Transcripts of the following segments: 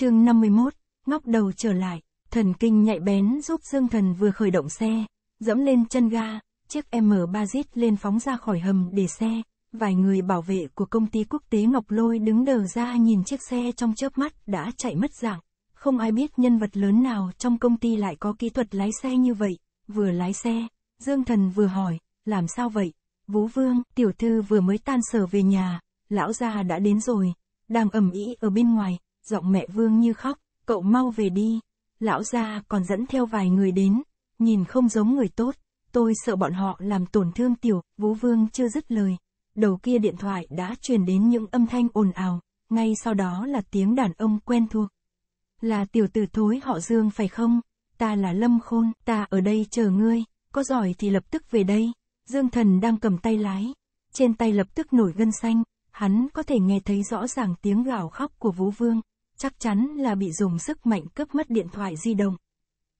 chương 51, ngóc đầu trở lại, thần kinh nhạy bén giúp Dương Thần vừa khởi động xe, dẫm lên chân ga, chiếc M3 Zit lên phóng ra khỏi hầm để xe, vài người bảo vệ của công ty quốc tế Ngọc Lôi đứng đờ ra nhìn chiếc xe trong chớp mắt đã chạy mất dạng. Không ai biết nhân vật lớn nào trong công ty lại có kỹ thuật lái xe như vậy, vừa lái xe, Dương Thần vừa hỏi, làm sao vậy? Vũ Vương, tiểu thư vừa mới tan sở về nhà, lão gia đã đến rồi, đang ầm ĩ ở bên ngoài, giọng mẹ Vương như khóc, cậu mau về đi. Lão gia còn dẫn theo vài người đến, nhìn không giống người tốt, tôi sợ bọn họ làm tổn thương tiểu, Vũ Vương chưa dứt lời. Đầu kia điện thoại đã truyền đến những âm thanh ồn ào, ngay sau đó là tiếng đàn ông quen thuộc. Là tiểu tử thối họ Dương phải không? Ta là Lâm Khôn, ta ở đây chờ ngươi, có giỏi thì lập tức về đây. Dương Thần đang cầm tay lái, trên tay lập tức nổi gân xanh, hắn có thể nghe thấy rõ ràng tiếng gào khóc của Vũ Vương, chắc chắn là bị dùng sức mạnh cướp mất điện thoại di động.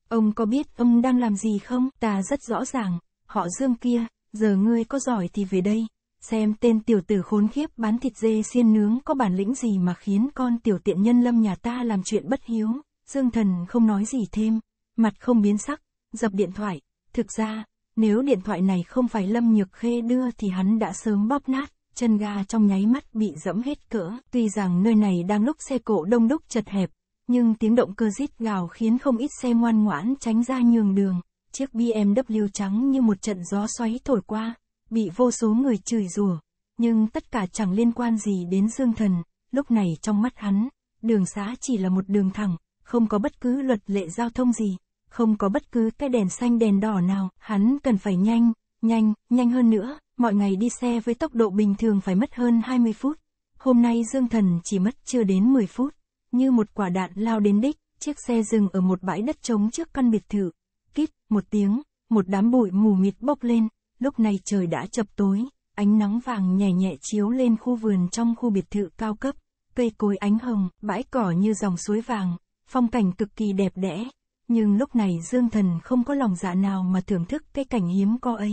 Ông có biết ông đang làm gì không? Ta rất rõ ràng, họ Dương kia, giờ ngươi có giỏi thì về đây, xem tên tiểu tử khốn khiếp bán thịt dê xiên nướng có bản lĩnh gì mà khiến con tiểu tiện nhân lâm nhà ta làm chuyện bất hiếu. Dương thần không nói gì thêm, mặt không biến sắc, dập điện thoại, thực ra, nếu điện thoại này không phải Lâm Nhược Khê đưa thì hắn đã sớm bóp nát chân ga trong nháy mắt bị dẫm hết cỡ. Tuy rằng nơi này đang lúc xe cộ đông đúc chật hẹp, nhưng tiếng động cơ rít gào khiến không ít xe ngoan ngoãn tránh ra nhường đường. Chiếc BMW trắng như một trận gió xoáy thổi qua, bị vô số người chửi rủa. Nhưng tất cả chẳng liên quan gì đến Dương Thần, lúc này trong mắt hắn, đường xá chỉ là một đường thẳng, không có bất cứ luật lệ giao thông gì, không có bất cứ cái đèn xanh đèn đỏ nào, hắn cần phải nhanh, nhanh, nhanh hơn nữa. Mọi ngày đi xe với tốc độ bình thường phải mất hơn 20 phút. Hôm nay Dương Thần chỉ mất chưa đến 10 phút. Như một quả đạn lao đến đích, chiếc xe dừng ở một bãi đất trống trước căn biệt thự. Kít, một tiếng, một đám bụi mù mịt bốc lên. Lúc này trời đã chập tối, ánh nắng vàng nhẹ nhẹ chiếu lên khu vườn trong khu biệt thự cao cấp. Cây cối ánh hồng, bãi cỏ như dòng suối vàng, phong cảnh cực kỳ đẹp đẽ. Nhưng lúc này Dương Thần không có lòng dạ nào mà thưởng thức cái cảnh hiếm có ấy.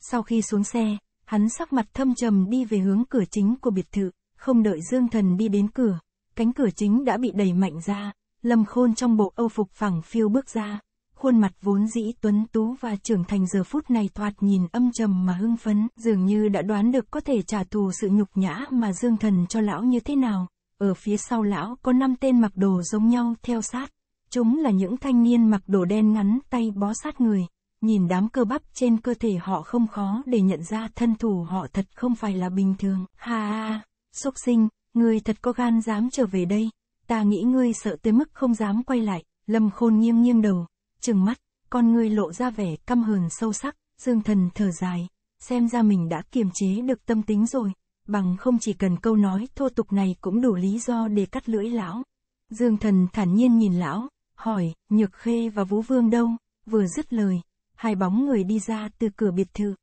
Sau khi xuống xe, hắn sắc mặt thâm trầm đi về hướng cửa chính của biệt thự, không đợi Dương Thần đi đến cửa, cánh cửa chính đã bị đẩy mạnh ra, Lâm Khôn trong bộ âu phục phẳng phiêu bước ra, khuôn mặt vốn dĩ tuấn tú và trưởng thành giờ phút này thoạt nhìn âm trầm mà hưng phấn, dường như đã đoán được có thể trả thù sự nhục nhã mà Dương Thần cho lão như thế nào. Ở phía sau lão có năm tên mặc đồ giống nhau theo sát, chúng là những thanh niên mặc đồ đen ngắn tay bó sát người nhìn đám cơ bắp trên cơ thể họ không khó để nhận ra thân thủ họ thật không phải là bình thường. Ha ha, xúc sinh, ngươi thật có gan dám trở về đây, ta nghĩ ngươi sợ tới mức không dám quay lại, lâm khôn nghiêm nghiêm đầu, trừng mắt, con ngươi lộ ra vẻ căm hờn sâu sắc, dương thần thở dài, xem ra mình đã kiềm chế được tâm tính rồi, bằng không chỉ cần câu nói thô tục này cũng đủ lý do để cắt lưỡi lão. Dương thần thản nhiên nhìn lão, hỏi, nhược khê và vũ vương đâu, vừa dứt lời, hai bóng người đi ra từ cửa biệt thự.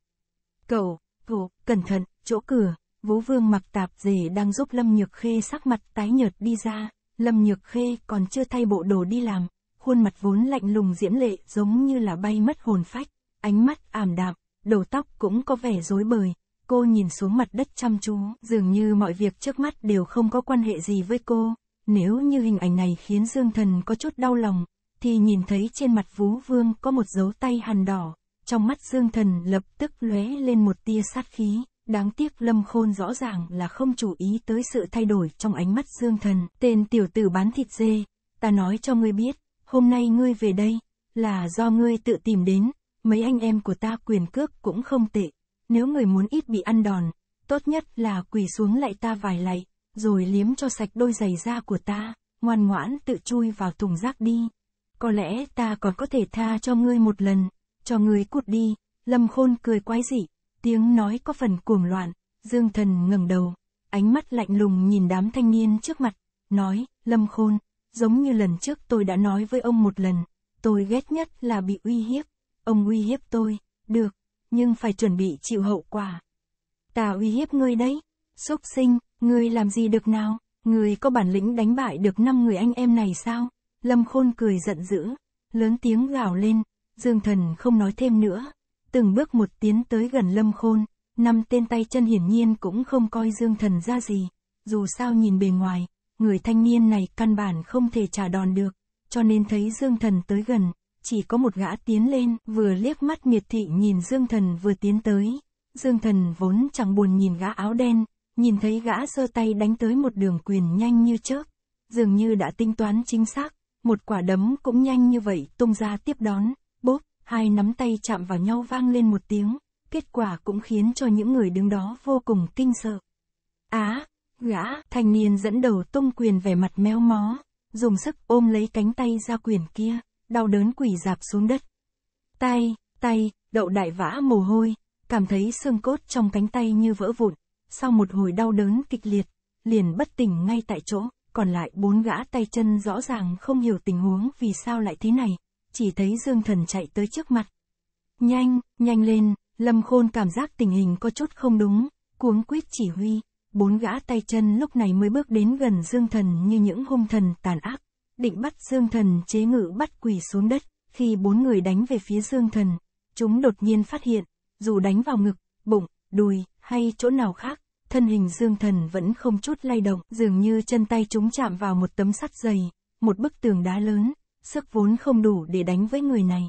Cậu, cậu, cẩn thận, chỗ cửa, Vũ Vương mặc tạp dề đang giúp Lâm Nhược Khê sắc mặt tái nhợt đi ra, Lâm Nhược Khê còn chưa thay bộ đồ đi làm, khuôn mặt vốn lạnh lùng diễm lệ giống như là bay mất hồn phách, ánh mắt ảm đạm, đầu tóc cũng có vẻ rối bời, cô nhìn xuống mặt đất chăm chú, dường như mọi việc trước mắt đều không có quan hệ gì với cô. Nếu như hình ảnh này khiến Dương Thần có chút đau lòng, thì nhìn thấy trên mặt Phú Vương có một dấu tay hằn đỏ, trong mắt Dương Thần lập tức lóe lên một tia sát khí, đáng tiếc Lâm Khôn rõ ràng là không chú ý tới sự thay đổi trong ánh mắt Dương Thần, tên tiểu tử bán thịt dê, ta nói cho ngươi biết, hôm nay ngươi về đây, là do ngươi tự tìm đến, mấy anh em của ta quyền cước cũng không tệ, nếu người muốn ít bị ăn đòn, tốt nhất là quỳ xuống lại ta vài lạy, rồi liếm cho sạch đôi giày da của ta, ngoan ngoãn tự chui vào thùng rác đi có lẽ ta còn có thể tha cho ngươi một lần, cho ngươi cút đi, lâm khôn cười quái dị, tiếng nói có phần cuồng loạn, dương thần ngẩng đầu, ánh mắt lạnh lùng nhìn đám thanh niên trước mặt, nói, lâm khôn, giống như lần trước tôi đã nói với ông một lần, tôi ghét nhất là bị uy hiếp, ông uy hiếp tôi, được, nhưng phải chuẩn bị chịu hậu quả. Ta uy hiếp ngươi đấy, sốc sinh, ngươi làm gì được nào, ngươi có bản lĩnh đánh bại được năm người anh em này sao? Lâm Khôn cười giận dữ, lớn tiếng gào lên, Dương Thần không nói thêm nữa, từng bước một tiến tới gần Lâm Khôn, năm tên tay chân hiển nhiên cũng không coi Dương Thần ra gì, dù sao nhìn bề ngoài, người thanh niên này căn bản không thể trả đòn được, cho nên thấy Dương Thần tới gần, chỉ có một gã tiến lên, vừa liếc mắt miệt thị nhìn Dương Thần vừa tiến tới, Dương Thần vốn chẳng buồn nhìn gã áo đen, nhìn thấy gã giơ tay đánh tới một đường quyền nhanh như chớp, dường như đã tính toán chính xác, một quả đấm cũng nhanh như vậy tung ra tiếp đón, bốp, hai nắm tay chạm vào nhau vang lên một tiếng, kết quả cũng khiến cho những người đứng đó vô cùng kinh sợ. Á, gã, thanh niên dẫn đầu tung quyền về mặt méo mó, dùng sức ôm lấy cánh tay ra quyền kia, đau đớn quỳ dạp xuống đất. Tay, tay, đậu đại vã mồ hôi, cảm thấy xương cốt trong cánh tay như vỡ vụn, sau một hồi đau đớn kịch liệt, liền bất tỉnh ngay tại chỗ còn lại bốn gã tay chân rõ ràng không hiểu tình huống vì sao lại thế này, chỉ thấy Dương Thần chạy tới trước mặt. Nhanh, nhanh lên, Lâm Khôn cảm giác tình hình có chút không đúng, cuống quýt chỉ huy, bốn gã tay chân lúc này mới bước đến gần Dương Thần như những hung thần tàn ác, định bắt Dương Thần chế ngự bắt quỳ xuống đất, khi bốn người đánh về phía Dương Thần, chúng đột nhiên phát hiện, dù đánh vào ngực, bụng, đùi hay chỗ nào khác, thân hình Dương Thần vẫn không chút lay động, dường như chân tay chúng chạm vào một tấm sắt dày, một bức tường đá lớn, sức vốn không đủ để đánh với người này.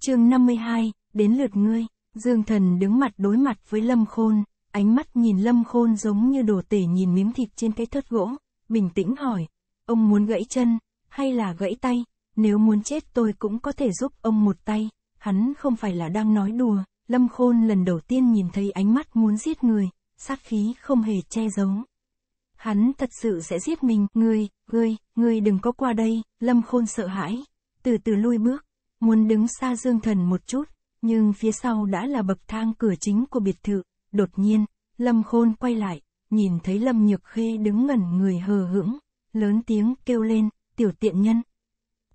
chương 52, đến lượt ngươi, Dương Thần đứng mặt đối mặt với Lâm Khôn, ánh mắt nhìn Lâm Khôn giống như đồ tể nhìn miếng thịt trên cái thớt gỗ, bình tĩnh hỏi, ông muốn gãy chân, hay là gãy tay, nếu muốn chết tôi cũng có thể giúp ông một tay, hắn không phải là đang nói đùa, Lâm Khôn lần đầu tiên nhìn thấy ánh mắt muốn giết người, sát khí không hề che giấu. Hắn thật sự sẽ giết mình, ngươi, ngươi, ngươi đừng có qua đây, lâm khôn sợ hãi, từ từ lui bước, muốn đứng xa dương thần một chút, nhưng phía sau đã là bậc thang cửa chính của biệt thự, đột nhiên, lâm khôn quay lại, nhìn thấy lâm nhược khê đứng ngẩn người hờ hững, lớn tiếng kêu lên, tiểu tiện nhân.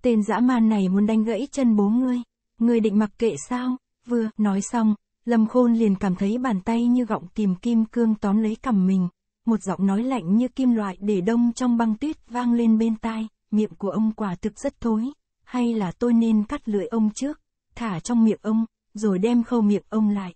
Tên dã man này muốn đánh gãy chân bố ngươi, ngươi định mặc kệ sao, vừa, nói xong, Lâm Khôn liền cảm thấy bàn tay như gọng tìm kim cương tóm lấy cầm mình, một giọng nói lạnh như kim loại để đông trong băng tuyết vang lên bên tai, miệng của ông quả thực rất thối, hay là tôi nên cắt lưỡi ông trước, thả trong miệng ông, rồi đem khâu miệng ông lại.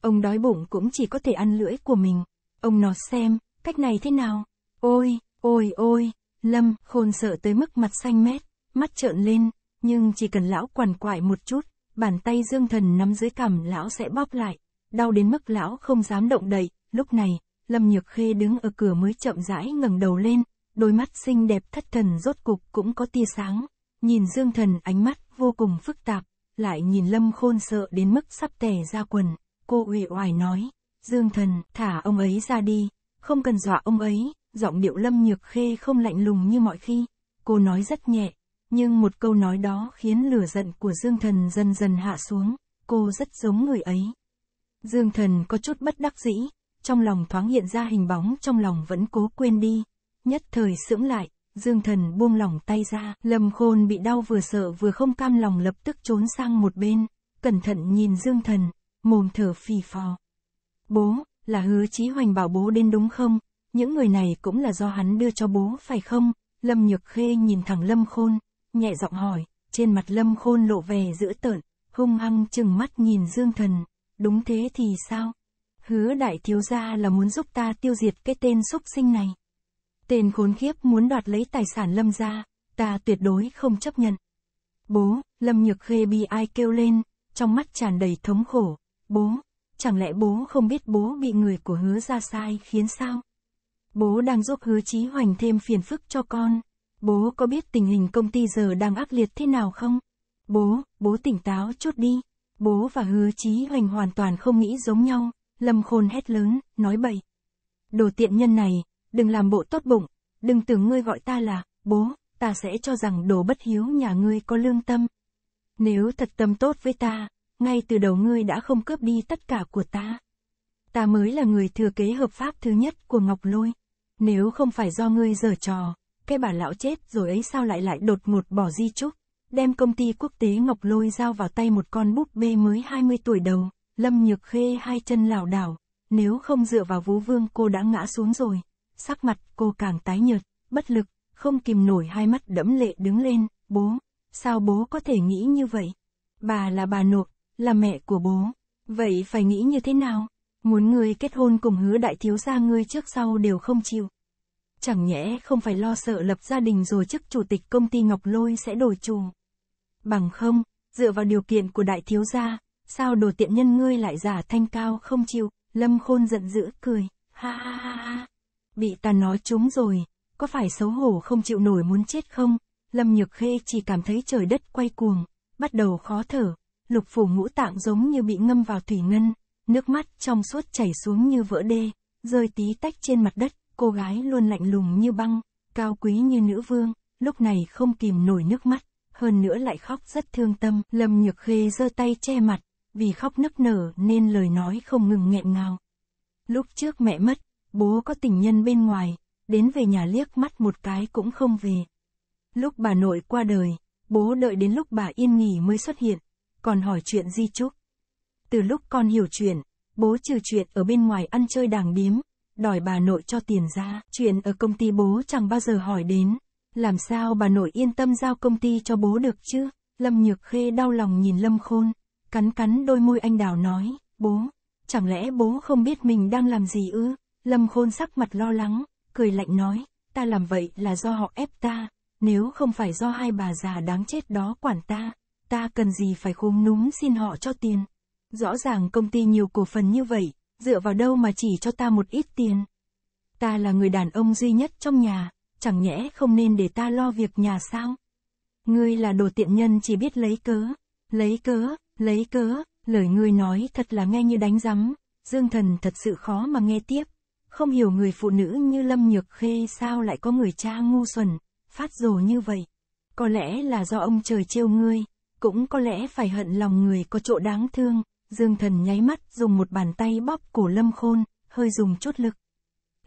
Ông đói bụng cũng chỉ có thể ăn lưỡi của mình, ông nó xem, cách này thế nào, ôi, ôi ôi, Lâm Khôn sợ tới mức mặt xanh mét, mắt trợn lên, nhưng chỉ cần lão quằn quại một chút, bàn tay dương thần nắm dưới cằm lão sẽ bóp lại, đau đến mức lão không dám động đậy, lúc này, Lâm Nhược Khê đứng ở cửa mới chậm rãi ngẩng đầu lên, đôi mắt xinh đẹp thất thần rốt cục cũng có tia sáng, nhìn dương thần ánh mắt vô cùng phức tạp, lại nhìn Lâm Khôn sợ đến mức sắp tè ra quần, cô uể oải nói, dương thần, thả ông ấy ra đi, không cần dọa ông ấy, giọng điệu Lâm Nhược Khê không lạnh lùng như mọi khi, cô nói rất nhẹ, nhưng một câu nói đó khiến lửa giận của Dương Thần dần dần hạ xuống, cô rất giống người ấy. Dương Thần có chút bất đắc dĩ, trong lòng thoáng hiện ra hình bóng trong lòng vẫn cố quên đi, nhất thời sững lại, Dương Thần buông lỏng tay ra, Lâm Khôn bị đau vừa sợ vừa không cam lòng lập tức trốn sang một bên, cẩn thận nhìn Dương Thần, mồm thở phì phò. Bố, là hứa chí hoành bảo bố đến đúng không? Những người này cũng là do hắn đưa cho bố phải không? Lâm Nhược Khê nhìn thẳng Lâm Khôn, nhẹ giọng hỏi, trên mặt lâm khôn lộ vẻ dữ tợn, hung hăng chừng mắt nhìn Dương Thần, đúng thế thì sao? Hứa đại thiếu gia là muốn giúp ta tiêu diệt cái tên xúc sinh này. Tên khốn khiếp muốn đoạt lấy tài sản lâm gia, ta tuyệt đối không chấp nhận. Bố, lâm nhược khê bi ai kêu lên, trong mắt tràn đầy thống khổ, bố, chẳng lẽ bố không biết bố bị người của hứa ra sai khiến sao? Bố đang giúp hứa trí hoành thêm phiền phức cho con. Bố có biết tình hình công ty giờ đang ác liệt thế nào không? Bố, bố tỉnh táo chút đi. Bố và hứa chí hoành hoàn toàn không nghĩ giống nhau. Lâm khôn hét lớn, nói bậy. Đồ tiện nhân này, đừng làm bộ tốt bụng. Đừng tưởng ngươi gọi ta là, bố, ta sẽ cho rằng đồ bất hiếu nhà ngươi có lương tâm. Nếu thật tâm tốt với ta, ngay từ đầu ngươi đã không cướp đi tất cả của ta. Ta mới là người thừa kế hợp pháp thứ nhất của Ngọc Lôi. Nếu không phải do ngươi giở trò, cái bà lão chết rồi ấy sao lại lại đột ngột bỏ di trúc, đem công ty quốc tế Ngọc Lôi giao vào tay một con búp bê mới 20 tuổi đầu, Lâm Nhược Khê hai chân lảo đảo, nếu không dựa vào Vũ Vương cô đã ngã xuống rồi, sắc mặt cô càng tái nhợt, bất lực, không kìm nổi hai mắt đẫm lệ đứng lên, bố, sao bố có thể nghĩ như vậy? Bà là bà nội, là mẹ của bố, vậy phải nghĩ như thế nào? Muốn ngươi kết hôn cùng hứa đại thiếu gia ngươi trước sau đều không chịu. Chẳng nhẽ không phải lo sợ lập gia đình rồi chức chủ tịch công ty Ngọc Lôi sẽ đổi chủ. Bằng không, dựa vào điều kiện của đại thiếu gia, sao đồ tiện nhân ngươi lại giả thanh cao không chịu, lâm khôn giận dữ cười, ha ha ha ha. Bị ta nói trúng rồi, có phải xấu hổ không chịu nổi muốn chết không? Lâm Nhược Khê chỉ cảm thấy trời đất quay cuồng, bắt đầu khó thở, lục phủ ngũ tạng giống như bị ngâm vào thủy ngân, nước mắt trong suốt chảy xuống như vỡ đê, rơi tí tách trên mặt đất cô gái luôn lạnh lùng như băng, cao quý như nữ vương, lúc này không kìm nổi nước mắt, hơn nữa lại khóc rất thương tâm. Lâm Nhược Khê giơ tay che mặt, vì khóc nức nở nên lời nói không ngừng nghẹn ngào. Lúc trước mẹ mất, bố có tình nhân bên ngoài, đến về nhà liếc mắt một cái cũng không về. Lúc bà nội qua đời, bố đợi đến lúc bà yên nghỉ mới xuất hiện, còn hỏi chuyện di chúc. Từ lúc con hiểu chuyện, bố trừ chuyện ở bên ngoài ăn chơi đàng điếm, đòi bà nội cho tiền ra. Chuyện ở công ty bố chẳng bao giờ hỏi đến. Làm sao bà nội yên tâm giao công ty cho bố được chứ? Lâm Nhược Khê đau lòng nhìn Lâm Khôn, cắn cắn đôi môi anh đào nói, bố, chẳng lẽ bố không biết mình đang làm gì ư? Lâm Khôn sắc mặt lo lắng, cười lạnh nói, ta làm vậy là do họ ép ta, nếu không phải do hai bà già đáng chết đó quản ta, ta cần gì phải khôn núm xin họ cho tiền. Rõ ràng công ty nhiều cổ phần như vậy, dựa vào đâu mà chỉ cho ta một ít tiền. Ta là người đàn ông duy nhất trong nhà, chẳng nhẽ không nên để ta lo việc nhà sao? Ngươi là đồ tiện nhân chỉ biết lấy cớ, lấy cớ, lấy cớ, lời ngươi nói thật là nghe như đánh rắm, Dương Thần thật sự khó mà nghe tiếp. Không hiểu người phụ nữ như Lâm Nhược Khê sao lại có người cha ngu xuẩn, phát rồ như vậy. Có lẽ là do ông trời trêu ngươi, cũng có lẽ phải hận lòng người có chỗ đáng thương, Dương Thần nháy mắt, dùng một bàn tay bóp cổ Lâm Khôn, hơi dùng chút lực.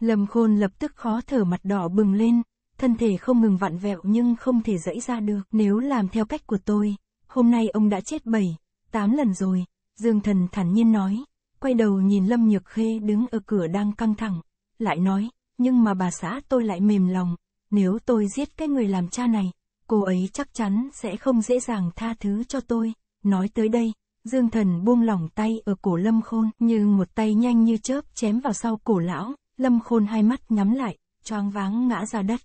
Lâm Khôn lập tức khó thở mặt đỏ bừng lên, thân thể không ngừng vặn vẹo nhưng không thể dẫy ra được. Nếu làm theo cách của tôi, hôm nay ông đã chết bảy, tám lần rồi, Dương Thần thản nhiên nói, quay đầu nhìn Lâm Nhược Khê đứng ở cửa đang căng thẳng, lại nói, nhưng mà bà xã tôi lại mềm lòng, nếu tôi giết cái người làm cha này, cô ấy chắc chắn sẽ không dễ dàng tha thứ cho tôi, nói tới đây. Dương thần buông lỏng tay ở cổ lâm khôn, như một tay nhanh như chớp chém vào sau cổ lão, lâm khôn hai mắt nhắm lại, choáng váng ngã ra đất.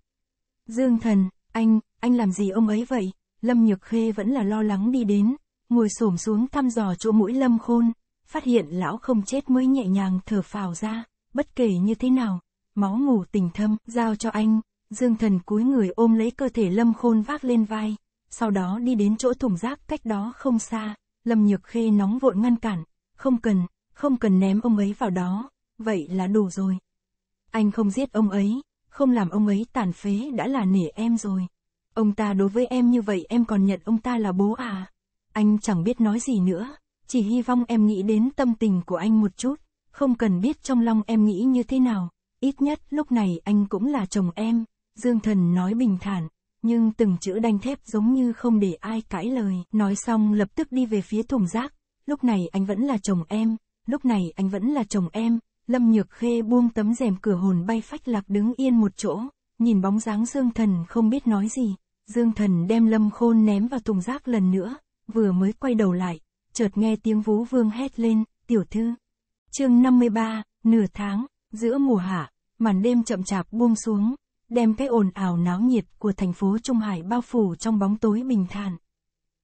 Dương thần, anh, anh làm gì ông ấy vậy? Lâm Nhược Khê vẫn là lo lắng đi đến, ngồi xổm xuống thăm dò chỗ mũi lâm khôn, phát hiện lão không chết mới nhẹ nhàng thở phào ra, bất kể như thế nào, máu ngủ tình thâm, giao cho anh, dương thần cúi người ôm lấy cơ thể lâm khôn vác lên vai, sau đó đi đến chỗ thùng rác cách đó không xa, Lâm Nhược Khê nóng vội ngăn cản, không cần, không cần ném ông ấy vào đó, vậy là đủ rồi. Anh không giết ông ấy, không làm ông ấy tàn phế đã là nể em rồi. Ông ta đối với em như vậy em còn nhận ông ta là bố à? Anh chẳng biết nói gì nữa, chỉ hy vọng em nghĩ đến tâm tình của anh một chút, không cần biết trong lòng em nghĩ như thế nào, ít nhất lúc này anh cũng là chồng em, Dương Thần nói bình thản nhưng từng chữ đanh thép giống như không để ai cãi lời. Nói xong lập tức đi về phía thùng rác, lúc này anh vẫn là chồng em, lúc này anh vẫn là chồng em. Lâm Nhược Khê buông tấm rèm cửa hồn bay phách lạc đứng yên một chỗ, nhìn bóng dáng Dương Thần không biết nói gì. Dương Thần đem Lâm Khôn ném vào thùng rác lần nữa, vừa mới quay đầu lại, chợt nghe tiếng vũ vương hét lên, tiểu thư. chương 53, nửa tháng, giữa mùa hạ, màn đêm chậm chạp buông xuống, đem cái ồn ào náo nhiệt của thành phố Trung Hải bao phủ trong bóng tối bình thản.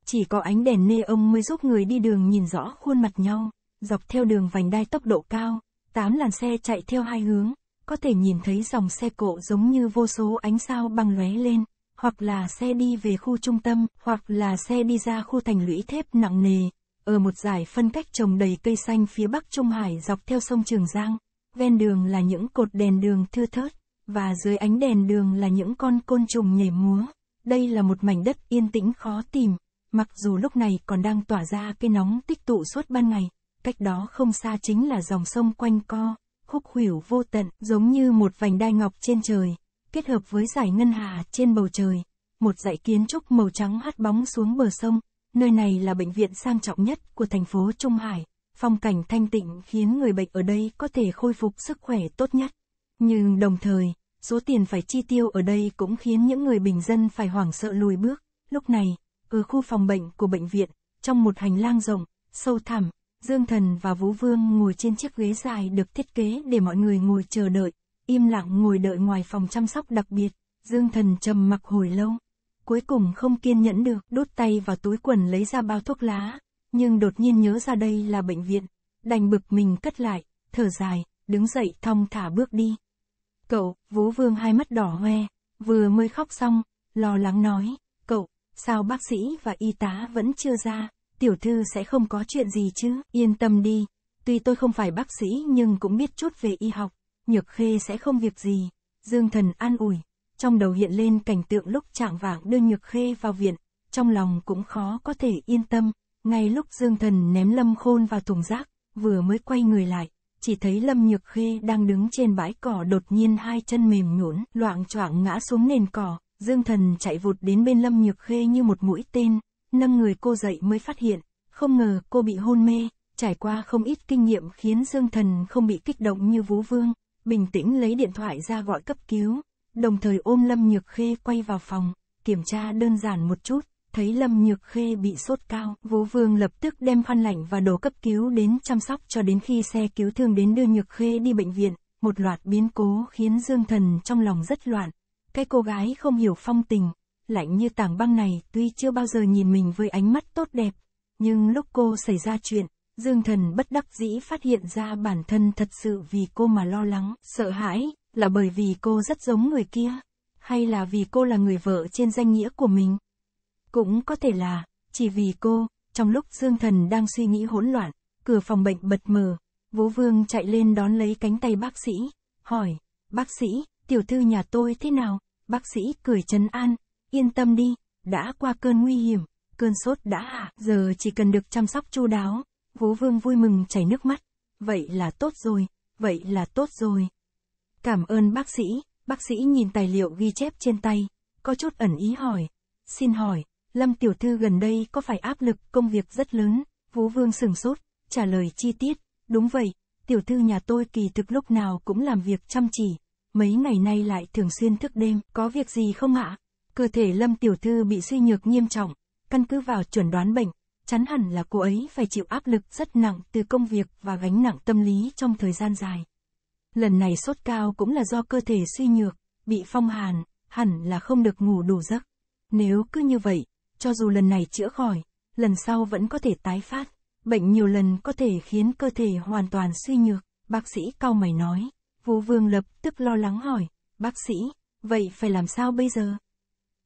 Chỉ có ánh đèn nê ông mới giúp người đi đường nhìn rõ khuôn mặt nhau, dọc theo đường vành đai tốc độ cao, tám làn xe chạy theo hai hướng, có thể nhìn thấy dòng xe cộ giống như vô số ánh sao băng lóe lên, hoặc là xe đi về khu trung tâm, hoặc là xe đi ra khu thành lũy thép nặng nề. Ở một giải phân cách trồng đầy cây xanh phía bắc Trung Hải dọc theo sông Trường Giang, ven đường là những cột đèn đường thưa thớt, và dưới ánh đèn đường là những con côn trùng nhảy múa. Đây là một mảnh đất yên tĩnh khó tìm, mặc dù lúc này còn đang tỏa ra cái nóng tích tụ suốt ban ngày, cách đó không xa chính là dòng sông quanh co, khúc khuỷu vô tận, giống như một vành đai ngọc trên trời, kết hợp với dải ngân hà trên bầu trời, một dãy kiến trúc màu trắng hắt bóng xuống bờ sông, nơi này là bệnh viện sang trọng nhất của thành phố Trung Hải, phong cảnh thanh tịnh khiến người bệnh ở đây có thể khôi phục sức khỏe tốt nhất. Nhưng đồng thời, số tiền phải chi tiêu ở đây cũng khiến những người bình dân phải hoảng sợ lùi bước. Lúc này, ở khu phòng bệnh của bệnh viện, trong một hành lang rộng, sâu thẳm, Dương Thần và Vũ Vương ngồi trên chiếc ghế dài được thiết kế để mọi người ngồi chờ đợi, im lặng ngồi đợi ngoài phòng chăm sóc đặc biệt. Dương Thần trầm mặc hồi lâu, cuối cùng không kiên nhẫn được, đút tay vào túi quần lấy ra bao thuốc lá, nhưng đột nhiên nhớ ra đây là bệnh viện, đành bực mình cất lại, thở dài, đứng dậy thong thả bước đi. Cậu, vú vương hai mắt đỏ hoe, vừa mới khóc xong, lo lắng nói, cậu, sao bác sĩ và y tá vẫn chưa ra, tiểu thư sẽ không có chuyện gì chứ, yên tâm đi, tuy tôi không phải bác sĩ nhưng cũng biết chút về y học, nhược khê sẽ không việc gì, dương thần an ủi, trong đầu hiện lên cảnh tượng lúc trạng vạng đưa nhược khê vào viện, trong lòng cũng khó có thể yên tâm, ngay lúc dương thần ném lâm khôn vào thùng rác, vừa mới quay người lại, chỉ thấy Lâm Nhược Khê đang đứng trên bãi cỏ đột nhiên hai chân mềm nhũn, loạn choạng ngã xuống nền cỏ, Dương Thần chạy vụt đến bên Lâm Nhược Khê như một mũi tên, nâng người cô dậy mới phát hiện, không ngờ cô bị hôn mê, trải qua không ít kinh nghiệm khiến Dương Thần không bị kích động như Vũ Vương, bình tĩnh lấy điện thoại ra gọi cấp cứu, đồng thời ôm Lâm Nhược Khê quay vào phòng, kiểm tra đơn giản một chút, thấy Lâm Nhược Khê bị sốt cao, Vũ Vương lập tức đem khăn lạnh và đồ cấp cứu đến chăm sóc cho đến khi xe cứu thương đến đưa Nhược Khê đi bệnh viện, một loạt biến cố khiến Dương Thần trong lòng rất loạn. Cái cô gái không hiểu phong tình, lạnh như tảng băng này tuy chưa bao giờ nhìn mình với ánh mắt tốt đẹp, nhưng lúc cô xảy ra chuyện, Dương Thần bất đắc dĩ phát hiện ra bản thân thật sự vì cô mà lo lắng, sợ hãi, là bởi vì cô rất giống người kia, hay là vì cô là người vợ trên danh nghĩa của mình. Cũng có thể là, chỉ vì cô, trong lúc Dương Thần đang suy nghĩ hỗn loạn, cửa phòng bệnh bật mở Vũ Vương chạy lên đón lấy cánh tay bác sĩ, hỏi, bác sĩ, tiểu thư nhà tôi thế nào? Bác sĩ cười trấn an, yên tâm đi, đã qua cơn nguy hiểm, cơn sốt đã hạ, giờ chỉ cần được chăm sóc chu đáo. Vũ Vương vui mừng chảy nước mắt, vậy là tốt rồi, vậy là tốt rồi. Cảm ơn bác sĩ, bác sĩ nhìn tài liệu ghi chép trên tay, có chút ẩn ý hỏi, xin hỏi, Lâm tiểu thư gần đây có phải áp lực công việc rất lớn, Vũ Vương sửng sốt, trả lời chi tiết, đúng vậy, tiểu thư nhà tôi kỳ thực lúc nào cũng làm việc chăm chỉ, mấy ngày nay lại thường xuyên thức đêm, có việc gì không ạ? Cơ thể Lâm tiểu thư bị suy nhược nghiêm trọng, căn cứ vào chuẩn đoán bệnh, chắn hẳn là cô ấy phải chịu áp lực rất nặng từ công việc và gánh nặng tâm lý trong thời gian dài. Lần này sốt cao cũng là do cơ thể suy nhược, bị phong hàn, hẳn là không được ngủ đủ giấc. Nếu cứ như vậy, cho dù lần này chữa khỏi, lần sau vẫn có thể tái phát. Bệnh nhiều lần có thể khiến cơ thể hoàn toàn suy nhược, bác sĩ cao mày nói. Vũ Vương lập tức lo lắng hỏi, bác sĩ, vậy phải làm sao bây giờ?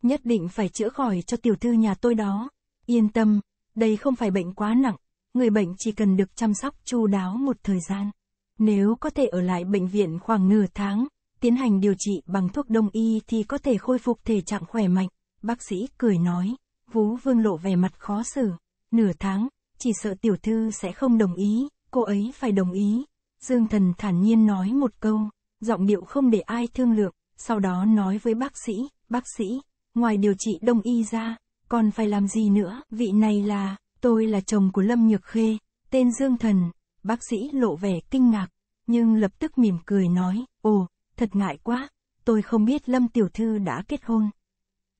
Nhất định phải chữa khỏi cho tiểu thư nhà tôi đó. Yên tâm, đây không phải bệnh quá nặng, người bệnh chỉ cần được chăm sóc chu đáo một thời gian. Nếu có thể ở lại bệnh viện khoảng nửa tháng, tiến hành điều trị bằng thuốc đông y thì có thể khôi phục thể trạng khỏe mạnh, bác sĩ cười nói. Vú vương lộ vẻ mặt khó xử. Nửa tháng, chỉ sợ tiểu thư sẽ không đồng ý, cô ấy phải đồng ý. Dương thần thản nhiên nói một câu, giọng điệu không để ai thương lượng, sau đó nói với bác sĩ, bác sĩ, ngoài điều trị đông y ra, còn phải làm gì nữa, vị này là, tôi là chồng của Lâm Nhược Khê, tên Dương Thần, bác sĩ lộ vẻ kinh ngạc, nhưng lập tức mỉm cười nói, ồ, thật ngại quá, tôi không biết Lâm Tiểu Thư đã kết hôn.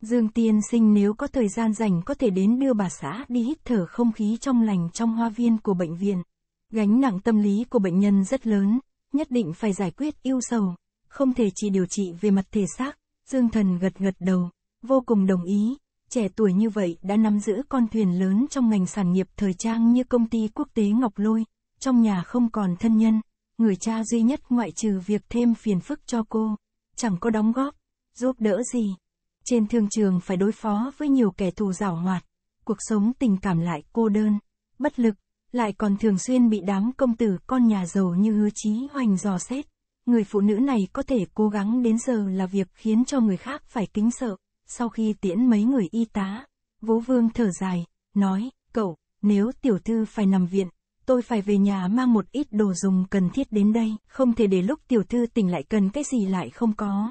Dương tiên sinh nếu có thời gian rảnh có thể đến đưa bà xã đi hít thở không khí trong lành trong hoa viên của bệnh viện. Gánh nặng tâm lý của bệnh nhân rất lớn, nhất định phải giải quyết yêu sầu, không thể chỉ điều trị về mặt thể xác. Dương thần gật gật đầu, vô cùng đồng ý, trẻ tuổi như vậy đã nắm giữ con thuyền lớn trong ngành sản nghiệp thời trang như công ty quốc tế Ngọc Lôi, trong nhà không còn thân nhân, người cha duy nhất ngoại trừ việc thêm phiền phức cho cô, chẳng có đóng góp, giúp đỡ gì trên thương trường phải đối phó với nhiều kẻ thù giảo hoạt, cuộc sống tình cảm lại cô đơn, bất lực, lại còn thường xuyên bị đám công tử con nhà giàu như hứa chí hoành dò xét. Người phụ nữ này có thể cố gắng đến giờ là việc khiến cho người khác phải kính sợ, sau khi tiễn mấy người y tá, Vũ Vương thở dài, nói, cậu, nếu tiểu thư phải nằm viện, tôi phải về nhà mang một ít đồ dùng cần thiết đến đây, không thể để lúc tiểu thư tỉnh lại cần cái gì lại không có.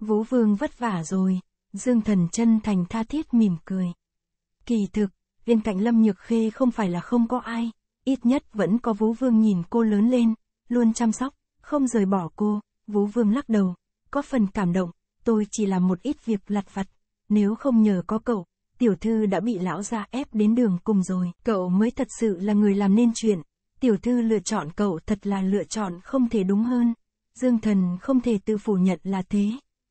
Vũ Vương vất vả rồi, Dương Thần chân thành tha thiết mỉm cười. Kỳ thực, bên cạnh Lâm Nhược Khê không phải là không có ai, ít nhất vẫn có Vũ Vương nhìn cô lớn lên, luôn chăm sóc, không rời bỏ cô, Vũ Vương lắc đầu, có phần cảm động, tôi chỉ làm một ít việc lặt vặt, nếu không nhờ có cậu, tiểu thư đã bị lão gia ép đến đường cùng rồi, cậu mới thật sự là người làm nên chuyện, tiểu thư lựa chọn cậu thật là lựa chọn không thể đúng hơn, Dương Thần không thể tự phủ nhận là thế.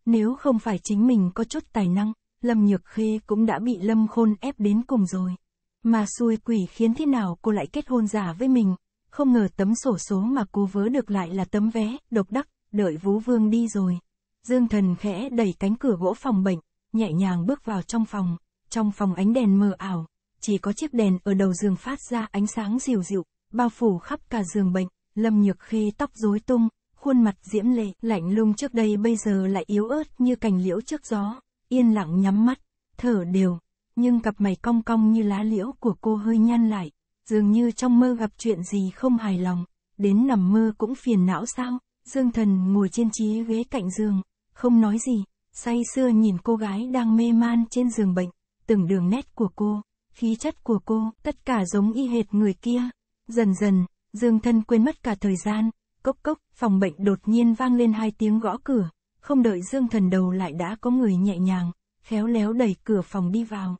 Nếu không phải chính mình có chút tài năng, Lâm Nhược Khê cũng đã bị Lâm Khôn ép đến cùng rồi. Mà xui quỷ khiến thế nào cô lại kết hôn giả với mình, không ngờ tấm sổ số mà cô vớ được lại là tấm vé, độc đắc, đợi Vũ Vương đi rồi. Dương thần khẽ đẩy cánh cửa gỗ phòng bệnh, nhẹ nhàng bước vào trong phòng, trong phòng ánh đèn mờ ảo, chỉ có chiếc đèn ở đầu giường phát ra ánh sáng dịu dịu, bao phủ khắp cả giường bệnh, Lâm Nhược Khê tóc rối tung, khuôn mặt diễm lệ, lạnh lùng trước đây bây giờ lại yếu ớt như cành liễu trước gió, yên lặng nhắm mắt, thở đều, nhưng cặp mày cong cong như lá liễu của cô hơi nhăn lại, dường như trong mơ gặp chuyện gì không hài lòng, đến nằm mơ cũng phiền não sao, Dương Thần ngồi trên chiếc ghế cạnh giường, không nói gì, say sưa nhìn cô gái đang mê man trên giường bệnh, từng đường nét của cô, khí chất của cô, tất cả giống y hệt người kia, dần dần, Dương Thần quên mất cả thời gian, Cốc cốc, phòng bệnh đột nhiên vang lên hai tiếng gõ cửa, không đợi Dương Thần đầu lại đã có người nhẹ nhàng, khéo léo đẩy cửa phòng đi vào.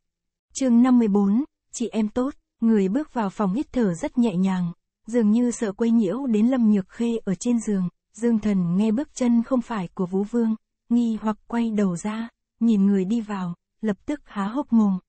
chương 54, chị em tốt, người bước vào phòng hít thở rất nhẹ nhàng, dường như sợ quấy nhiễu đến Lâm Nhược Khê ở trên giường, Dương Thần nghe bước chân không phải của Vũ Vương, nghi hoặc quay đầu ra, nhìn người đi vào, lập tức há hốc mồm.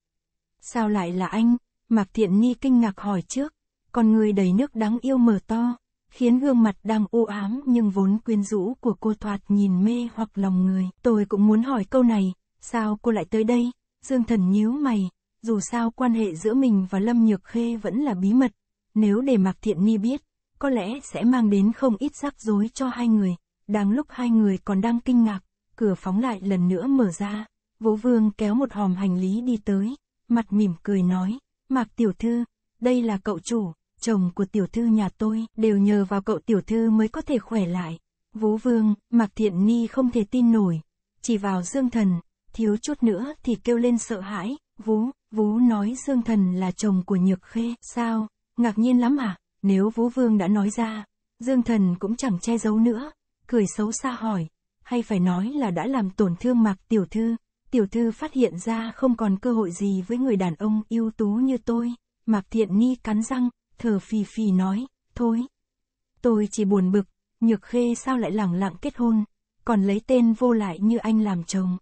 Sao lại là anh? Mạc Thiện Ni kinh ngạc hỏi trước, con người đầy nước đáng yêu mở to, khiến gương mặt đang u ám nhưng vốn quyến rũ của cô thoạt nhìn mê hoặc lòng người. Tôi cũng muốn hỏi câu này, sao cô lại tới đây? Dương Thần nhíu mày, dù sao quan hệ giữa mình và Lâm Nhược Khê vẫn là bí mật, nếu để Mạc Thiện Ni biết, có lẽ sẽ mang đến không ít rắc rối cho hai người. Đang lúc hai người còn đang kinh ngạc, cửa phóng lại lần nữa mở ra, Vũ Vương kéo một hòm hành lý đi tới, mặt mỉm cười nói, Mạc Tiểu Thư, đây là cậu chủ, chồng của tiểu thư nhà tôi, đều nhờ vào cậu tiểu thư mới có thể khỏe lại. Vú vương, Mạc Thiện Ni không thể tin nổi. Chỉ vào Dương Thần, thiếu chút nữa thì kêu lên sợ hãi, vú, vú nói Dương Thần là chồng của Nhược Khê, sao, ngạc nhiên lắm à, nếu vú vương đã nói ra, Dương Thần cũng chẳng che giấu nữa, cười xấu xa hỏi, hay phải nói là đã làm tổn thương Mạc Tiểu Thư, Tiểu Thư phát hiện ra không còn cơ hội gì với người đàn ông ưu tú như tôi, Mạc Thiện Ni cắn răng, thờ phì phì nói, thôi. Tôi chỉ buồn bực, nhược khê sao lại lẳng lặng kết hôn, còn lấy tên vô lại như anh làm chồng.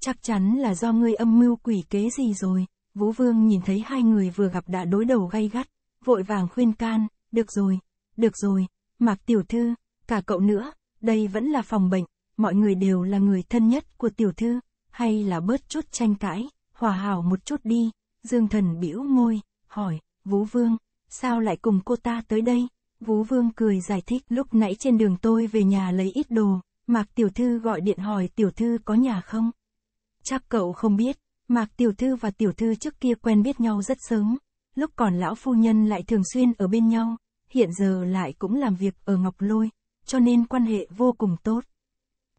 Chắc chắn là do ngươi âm mưu quỷ kế gì rồi, Vũ Vương nhìn thấy hai người vừa gặp đã đối đầu gay gắt, vội vàng khuyên can, được rồi, được rồi, Mạc Tiểu Thư, cả cậu nữa, đây vẫn là phòng bệnh, mọi người đều là người thân nhất của Tiểu Thư, hay là bớt chút tranh cãi, hòa hảo một chút đi, Dương Thần bĩu môi, hỏi, Vũ Vương, sao lại cùng cô ta tới đây? Vú Vương cười giải thích lúc nãy trên đường tôi về nhà lấy ít đồ, Mạc Tiểu Thư gọi điện hỏi Tiểu Thư có nhà không? Chắc cậu không biết, Mạc Tiểu Thư và Tiểu Thư trước kia quen biết nhau rất sớm, lúc còn lão phu nhân lại thường xuyên ở bên nhau, hiện giờ lại cũng làm việc ở Ngọc Lôi, cho nên quan hệ vô cùng tốt.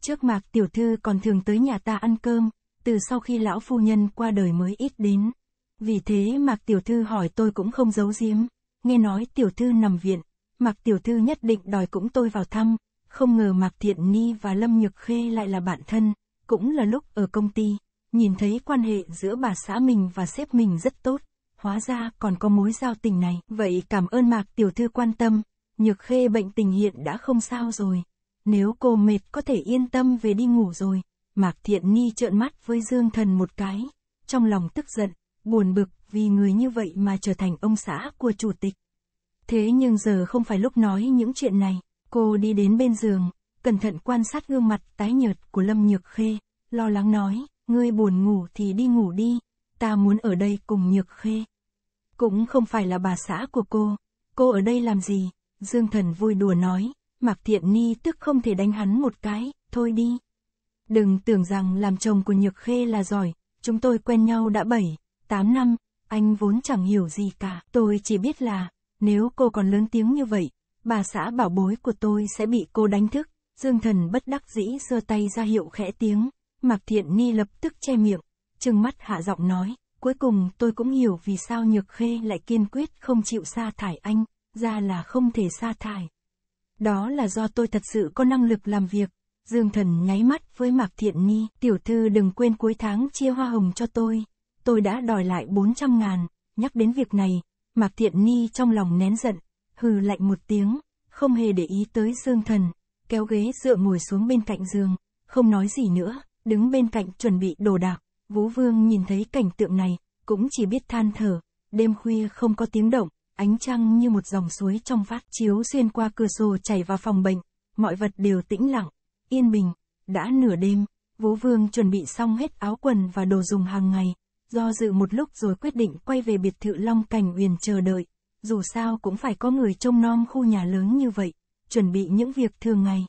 Trước Mạc Tiểu Thư còn thường tới nhà ta ăn cơm, từ sau khi lão phu nhân qua đời mới ít đến. Vì thế Mạc Tiểu Thư hỏi tôi cũng không giấu giếm nghe nói tiểu thư nằm viện, Mạc tiểu thư nhất định đòi cũng tôi vào thăm, không ngờ Mạc Thiện Ni và Lâm Nhược Khê lại là bạn thân, cũng là lúc ở công ty, nhìn thấy quan hệ giữa bà xã mình và sếp mình rất tốt, hóa ra còn có mối giao tình này, vậy cảm ơn Mạc tiểu thư quan tâm, Nhược Khê bệnh tình hiện đã không sao rồi, nếu cô mệt có thể yên tâm về đi ngủ rồi, Mạc Thiện Ni trợn mắt với Dương Thần một cái, trong lòng tức giận, buồn bực vì người như vậy mà trở thành ông xã của chủ tịch. Thế nhưng giờ không phải lúc nói những chuyện này, cô đi đến bên giường, cẩn thận quan sát gương mặt tái nhợt của Lâm Nhược Khê, lo lắng nói, ngươi buồn ngủ thì đi ngủ đi, ta muốn ở đây cùng Nhược Khê. Cũng không phải là bà xã của cô, cô ở đây làm gì, Dương Thần vui đùa nói, Mạc Thiện Ni tức không thể đánh hắn một cái, thôi đi. Đừng tưởng rằng làm chồng của Nhược Khê là giỏi, chúng tôi quen nhau đã 7, 8 năm, anh vốn chẳng hiểu gì cả. Tôi chỉ biết là, nếu cô còn lớn tiếng như vậy, bà xã bảo bối của tôi sẽ bị cô đánh thức. Dương thần bất đắc dĩ giơ tay ra hiệu khẽ tiếng, Mạc Thiện Ni lập tức che miệng, trừng mắt hạ giọng nói, cuối cùng tôi cũng hiểu vì sao Nhược Khê lại kiên quyết không chịu sa thải anh, ra là không thể sa thải. Đó là do tôi thật sự có năng lực làm việc. Dương thần nháy mắt với Mạc Thiện Ni, tiểu thư đừng quên cuối tháng chia hoa hồng cho tôi tôi đã đòi lại 400 ngàn, nhắc đến việc này, Mạc Thiện Ni trong lòng nén giận, hừ lạnh một tiếng, không hề để ý tới Dương Thần, kéo ghế dựa ngồi xuống bên cạnh giường, không nói gì nữa, đứng bên cạnh chuẩn bị đồ đạc. Vũ Vương nhìn thấy cảnh tượng này, cũng chỉ biết than thở, đêm khuya không có tiếng động, ánh trăng như một dòng suối trong vắt chiếu xuyên qua cửa sổ chảy vào phòng bệnh, mọi vật đều tĩnh lặng, yên bình, đã nửa đêm, Vũ Vương chuẩn bị xong hết áo quần và đồ dùng hàng ngày, do dự một lúc rồi quyết định quay về biệt thự Long Cảnh Uyển chờ đợi, dù sao cũng phải có người trông nom khu nhà lớn như vậy, chuẩn bị những việc thường ngày.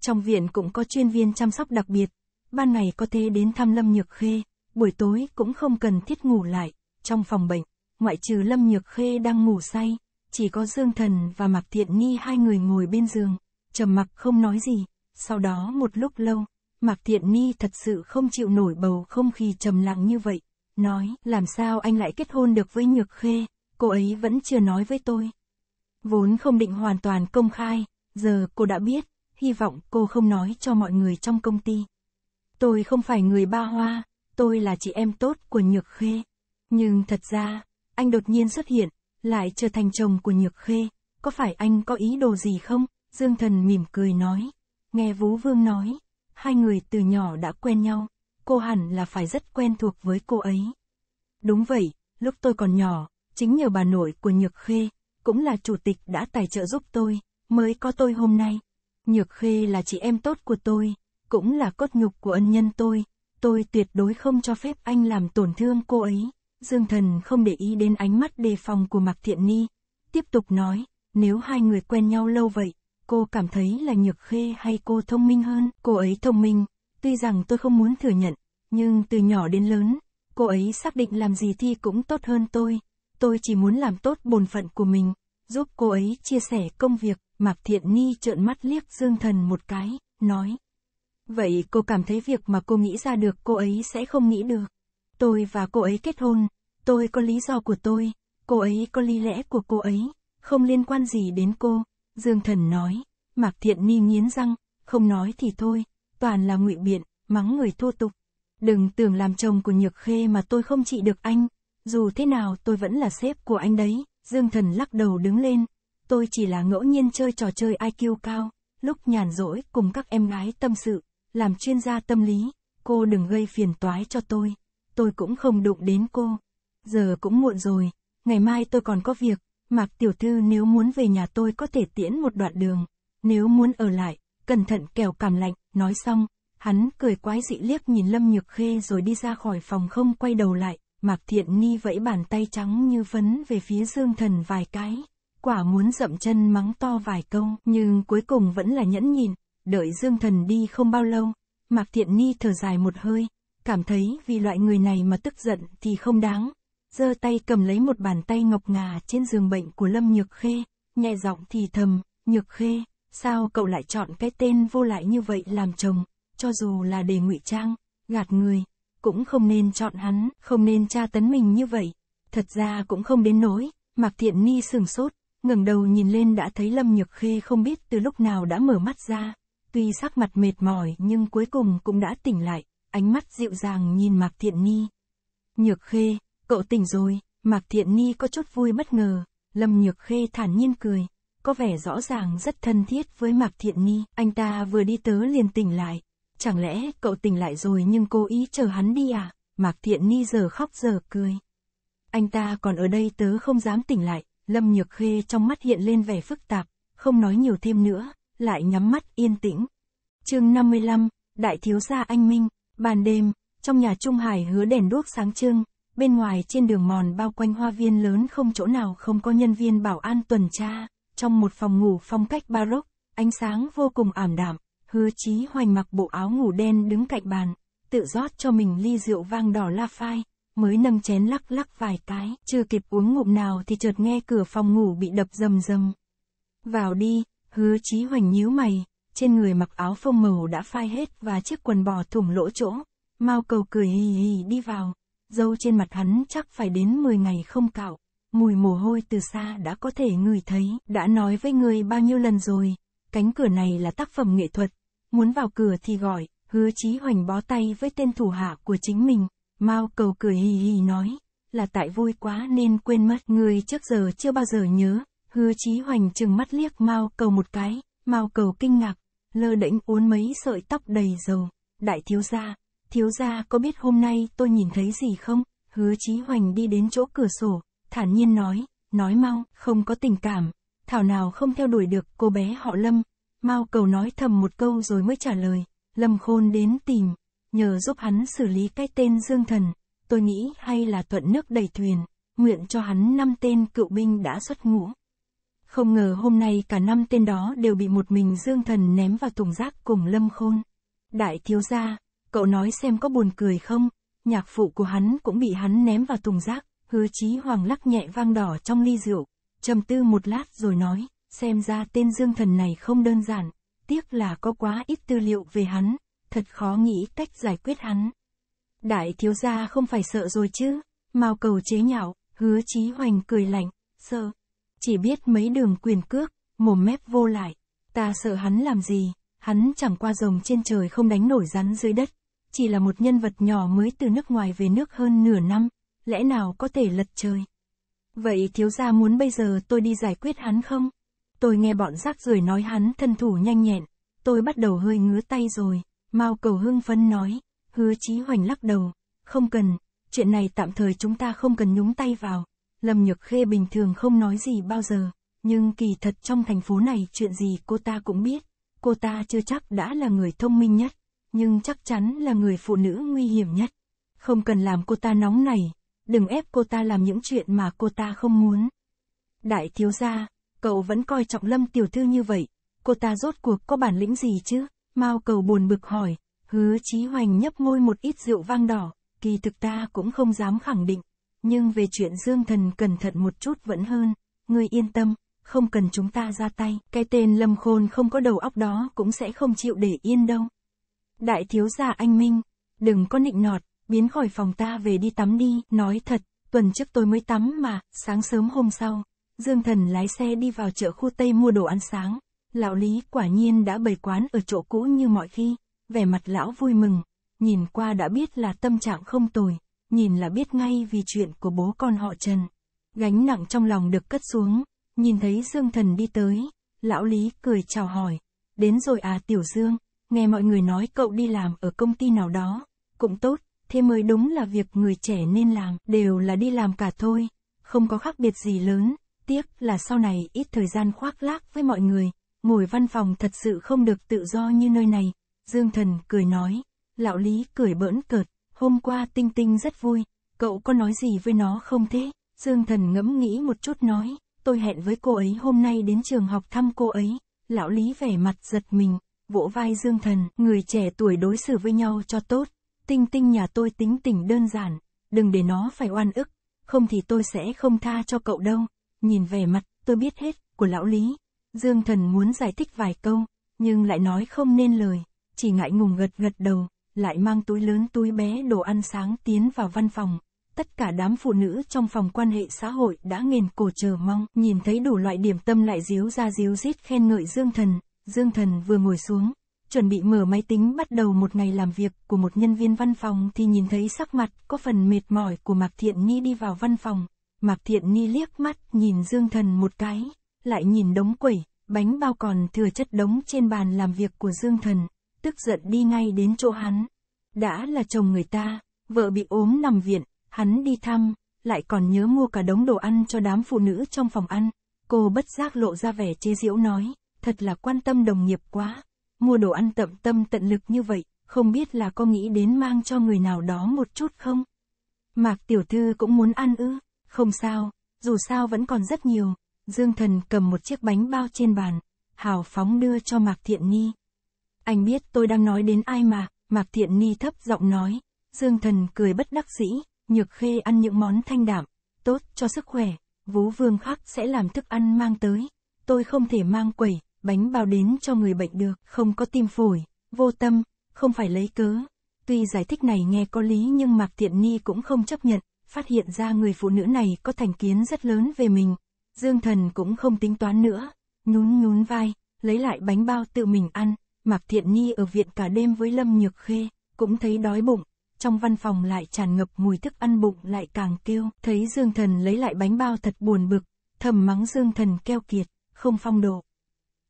Trong viện cũng có chuyên viên chăm sóc đặc biệt, ban ngày có thể đến thăm Lâm Nhược Khê, buổi tối cũng không cần thiết ngủ lại, trong phòng bệnh, ngoại trừ Lâm Nhược Khê đang ngủ say, chỉ có Dương Thần và Mạc Thiện Nghi hai người ngồi bên giường, trầm mặc không nói gì, sau đó một lúc lâu, Mạc Thiện Nghi thật sự không chịu nổi bầu không khí trầm lặng như vậy, nói, làm sao anh lại kết hôn được với Nhược Khê, cô ấy vẫn chưa nói với tôi. Vốn không định hoàn toàn công khai, giờ cô đã biết, hy vọng cô không nói cho mọi người trong công ty. Tôi không phải người ba hoa, tôi là chị em tốt của Nhược Khê. Nhưng thật ra, anh đột nhiên xuất hiện, lại trở thành chồng của Nhược Khê, có phải anh có ý đồ gì không? Dương Thần mỉm cười nói. Nghe Vũ Vương nói, hai người từ nhỏ đã quen nhau cô hẳn là phải rất quen thuộc với cô ấy. Đúng vậy, lúc tôi còn nhỏ, chính nhờ bà nội của Nhược Khê, cũng là chủ tịch đã tài trợ giúp tôi, mới có tôi hôm nay. Nhược Khê là chị em tốt của tôi, cũng là cốt nhục của ân nhân tôi, tôi tuyệt đối không cho phép anh làm tổn thương cô ấy. Dương Thần không để ý đến ánh mắt đề phòng của Mạc Thiện Ni, tiếp tục nói, nếu hai người quen nhau lâu vậy, cô cảm thấy là Nhược Khê hay cô thông minh hơn? Cô ấy thông minh, Tuy rằng tôi không muốn thừa nhận, nhưng từ nhỏ đến lớn, cô ấy xác định làm gì thi cũng tốt hơn tôi. Tôi chỉ muốn làm tốt bổn phận của mình, giúp cô ấy chia sẻ công việc. Mạc Thiện Ni trợn mắt liếc Dương Thần một cái, nói. Vậy cô cảm thấy việc mà cô nghĩ ra được cô ấy sẽ không nghĩ được. Tôi và cô ấy kết hôn, tôi có lý do của tôi, cô ấy có lý lẽ của cô ấy, không liên quan gì đến cô. Dương Thần nói, Mạc Thiện Ni nghiến răng, không nói thì thôi, toàn là ngụy biện, mắng người thua tục. Đừng tưởng làm chồng của Nhược Khê mà tôi không trị được anh, dù thế nào tôi vẫn là sếp của anh đấy, Dương Thần lắc đầu đứng lên, tôi chỉ là ngẫu nhiên chơi trò chơi IQ cao, lúc nhàn rỗi cùng các em gái tâm sự, làm chuyên gia tâm lý, cô đừng gây phiền toái cho tôi, tôi cũng không đụng đến cô. Giờ cũng muộn rồi, ngày mai tôi còn có việc, Mạc Tiểu Thư nếu muốn về nhà tôi có thể tiễn một đoạn đường, nếu muốn ở lại, cẩn thận kẻo cảm lạnh, nói xong, hắn cười quái dị liếc nhìn Lâm Nhược Khê rồi đi ra khỏi phòng không quay đầu lại, Mạc Thiện Ni vẫy bàn tay trắng như vấn về phía Dương Thần vài cái, quả muốn dậm chân mắng to vài câu, nhưng cuối cùng vẫn là nhẫn nhìn, đợi Dương Thần đi không bao lâu, Mạc Thiện Ni thở dài một hơi, cảm thấy vì loại người này mà tức giận thì không đáng, giơ tay cầm lấy một bàn tay ngọc ngà trên giường bệnh của Lâm Nhược Khê, nhẹ giọng thì thầm, Nhược Khê, sao cậu lại chọn cái tên vô lại như vậy làm chồng, cho dù là để ngụy trang, gạt người, cũng không nên chọn hắn, không nên tra tấn mình như vậy. Thật ra cũng không đến nỗi, Mạc Thiện Ni sừng sốt, ngẩng đầu nhìn lên đã thấy Lâm Nhược Khê không biết từ lúc nào đã mở mắt ra, tuy sắc mặt mệt mỏi nhưng cuối cùng cũng đã tỉnh lại, ánh mắt dịu dàng nhìn Mạc Thiện Ni. Nhược Khê, cậu tỉnh rồi, Mạc Thiện Ni có chút vui bất ngờ, Lâm Nhược Khê thản nhiên cười có vẻ rõ ràng rất thân thiết với Mạc Thiện Nghi, anh ta vừa đi tớ liền tỉnh lại. Chẳng lẽ cậu tỉnh lại rồi nhưng cố ý chờ hắn đi à? Mạc Thiện Nghi giờ khóc giờ cười. Anh ta còn ở đây tớ không dám tỉnh lại, Lâm Nhược Khê trong mắt hiện lên vẻ phức tạp, không nói nhiều thêm nữa, lại nhắm mắt yên tĩnh. chương 55, Đại Thiếu Gia Anh Minh, ban đêm, trong nhà Trung Hải hứa đèn đuốc sáng trưng, bên ngoài trên đường mòn bao quanh hoa viên lớn không chỗ nào không có nhân viên bảo an tuần tra. Trong một phòng ngủ phong cách baroque, ánh sáng vô cùng ảm đạm, hứa chí hoành mặc bộ áo ngủ đen đứng cạnh bàn, tự rót cho mình ly rượu vang đỏ la phai, mới nâng chén lắc lắc vài cái, chưa kịp uống ngụm nào thì chợt nghe cửa phòng ngủ bị đập rầm rầm. Vào đi, hứa chí hoành nhíu mày, trên người mặc áo phông màu đã phai hết và chiếc quần bò thủng lỗ chỗ, mau cầu cười hì hì đi vào, dâu trên mặt hắn chắc phải đến 10 ngày không cạo mùi mồ hôi từ xa đã có thể ngửi thấy, đã nói với người bao nhiêu lần rồi, cánh cửa này là tác phẩm nghệ thuật, muốn vào cửa thì gọi, hứa chí hoành bó tay với tên thủ hạ của chính mình, mau cầu cười hì hì nói, là tại vui quá nên quên mất, người trước giờ chưa bao giờ nhớ, hứa chí hoành chừng mắt liếc mau cầu một cái, mau cầu kinh ngạc, lơ đễnh uốn mấy sợi tóc đầy dầu, đại thiếu gia, thiếu gia có biết hôm nay tôi nhìn thấy gì không? Hứa Chí Hoành đi đến chỗ cửa sổ, thản nhiên nói, nói mau, không có tình cảm, thảo nào không theo đuổi được cô bé họ Lâm. mau cầu nói thầm một câu rồi mới trả lời, Lâm Khôn đến tìm, nhờ giúp hắn xử lý cái tên Dương Thần, tôi nghĩ hay là thuận nước đầy thuyền, nguyện cho hắn năm tên cựu binh đã xuất ngũ. Không ngờ hôm nay cả năm tên đó đều bị một mình Dương Thần ném vào thùng rác cùng Lâm Khôn. Đại thiếu gia, cậu nói xem có buồn cười không, nhạc phụ của hắn cũng bị hắn ném vào thùng rác, Hứa Chí Hoàng lắc nhẹ vang đỏ trong ly rượu, trầm tư một lát rồi nói, xem ra tên Dương Thần này không đơn giản, tiếc là có quá ít tư liệu về hắn, thật khó nghĩ cách giải quyết hắn. Đại thiếu gia không phải sợ rồi chứ, Mao cầu chế nhạo, hứa Chí Hoành cười lạnh, sợ. Chỉ biết mấy đường quyền cước, mồm mép vô lại, ta sợ hắn làm gì, hắn chẳng qua rồng trên trời không đánh nổi rắn dưới đất, chỉ là một nhân vật nhỏ mới từ nước ngoài về nước hơn nửa năm, lẽ nào có thể lật trời. Vậy thiếu gia muốn bây giờ tôi đi giải quyết hắn không? Tôi nghe bọn rác rưởi nói hắn thân thủ nhanh nhẹn, tôi bắt đầu hơi ngứa tay rồi, mau cầu hưng phấn nói, hứa chí hoành lắc đầu, không cần, chuyện này tạm thời chúng ta không cần nhúng tay vào, Lâm Nhược Khê bình thường không nói gì bao giờ, nhưng kỳ thật trong thành phố này chuyện gì cô ta cũng biết, cô ta chưa chắc đã là người thông minh nhất, nhưng chắc chắn là người phụ nữ nguy hiểm nhất. Không cần làm cô ta nóng này, đừng ép cô ta làm những chuyện mà cô ta không muốn. Đại thiếu gia, cậu vẫn coi trọng lâm tiểu thư như vậy, cô ta rốt cuộc có bản lĩnh gì chứ? Mao cầu buồn bực hỏi, hứa chí hoành nhấp môi một ít rượu vang đỏ, kỳ thực ta cũng không dám khẳng định, nhưng về chuyện dương thần cẩn thận một chút vẫn hơn, ngươi yên tâm, không cần chúng ta ra tay, cái tên lâm khôn không có đầu óc đó cũng sẽ không chịu để yên đâu. Đại thiếu gia anh Minh, đừng có nịnh nọt, biến khỏi phòng ta về đi tắm đi, nói thật, tuần trước tôi mới tắm mà, sáng sớm hôm sau, Dương Thần lái xe đi vào chợ khu Tây mua đồ ăn sáng, lão Lý quả nhiên đã bày quán ở chỗ cũ như mọi khi, vẻ mặt lão vui mừng, nhìn qua đã biết là tâm trạng không tồi, nhìn là biết ngay vì chuyện của bố con họ Trần. Gánh nặng trong lòng được cất xuống, nhìn thấy Dương Thần đi tới, lão Lý cười chào hỏi, đến rồi à Tiểu Dương, nghe mọi người nói cậu đi làm ở công ty nào đó, cũng tốt, thế mới đúng là việc người trẻ nên làm, đều là đi làm cả thôi, không có khác biệt gì lớn, tiếc là sau này ít thời gian khoác lác với mọi người, ngồi văn phòng thật sự không được tự do như nơi này, Dương Thần cười nói, lão Lý cười bỡn cợt, hôm qua Tinh Tinh rất vui, cậu có nói gì với nó không thế? Dương Thần ngẫm nghĩ một chút nói, tôi hẹn với cô ấy hôm nay đến trường học thăm cô ấy, lão Lý vẻ mặt giật mình, vỗ vai Dương Thần, người trẻ tuổi đối xử với nhau cho tốt, Tinh tinh nhà tôi tính tình đơn giản, đừng để nó phải oan ức, không thì tôi sẽ không tha cho cậu đâu. Nhìn về mặt, tôi biết hết, của lão Lý. Dương thần muốn giải thích vài câu, nhưng lại nói không nên lời, chỉ ngại ngùng gật gật đầu, lại mang túi lớn túi bé đồ ăn sáng tiến vào văn phòng. Tất cả đám phụ nữ trong phòng quan hệ xã hội đã nghền cổ chờ mong, nhìn thấy đủ loại điểm tâm lại díu ra díu rít khen ngợi Dương Thần, Dương Thần vừa ngồi xuống, chuẩn bị mở máy tính bắt đầu một ngày làm việc của một nhân viên văn phòng thì nhìn thấy sắc mặt có phần mệt mỏi của Mạc Thiện Ni đi vào văn phòng. Mạc Thiện Ni liếc mắt nhìn Dương Thần một cái, lại nhìn đống quẩy, bánh bao còn thừa chất đống trên bàn làm việc của Dương Thần, tức giận đi ngay đến chỗ hắn. Đã là chồng người ta, vợ bị ốm nằm viện, hắn đi thăm, lại còn nhớ mua cả đống đồ ăn cho đám phụ nữ trong phòng ăn. Cô bất giác lộ ra vẻ chế giễu nói, thật là quan tâm đồng nghiệp quá mua đồ ăn tận tâm tận lực như vậy, không biết là có nghĩ đến mang cho người nào đó một chút không? Mạc tiểu thư cũng muốn ăn ư, không sao, dù sao vẫn còn rất nhiều. Dương thần cầm một chiếc bánh bao trên bàn, hào phóng đưa cho Mạc Thiện Ni. Anh biết tôi đang nói đến ai mà, Mạc Thiện Ni thấp giọng nói. Dương thần cười bất đắc dĩ, nhược khê ăn những món thanh đạm, tốt cho sức khỏe, Vũ vương khắc sẽ làm thức ăn mang tới. Tôi không thể mang quẩy, bánh bao đến cho người bệnh được, không có tim phổi, vô tâm, không phải lấy cớ. Tuy giải thích này nghe có lý nhưng Mạc Thiện Ni cũng không chấp nhận, phát hiện ra người phụ nữ này có thành kiến rất lớn về mình. Dương Thần cũng không tính toán nữa, nhún nhún vai, lấy lại bánh bao tự mình ăn. Mạc Thiện Ni ở viện cả đêm với Lâm Nhược Khê, cũng thấy đói bụng, trong văn phòng lại tràn ngập mùi thức ăn bụng lại càng kêu, thấy Dương Thần lấy lại bánh bao thật buồn bực, thầm mắng Dương Thần keo kiệt, không phong độ.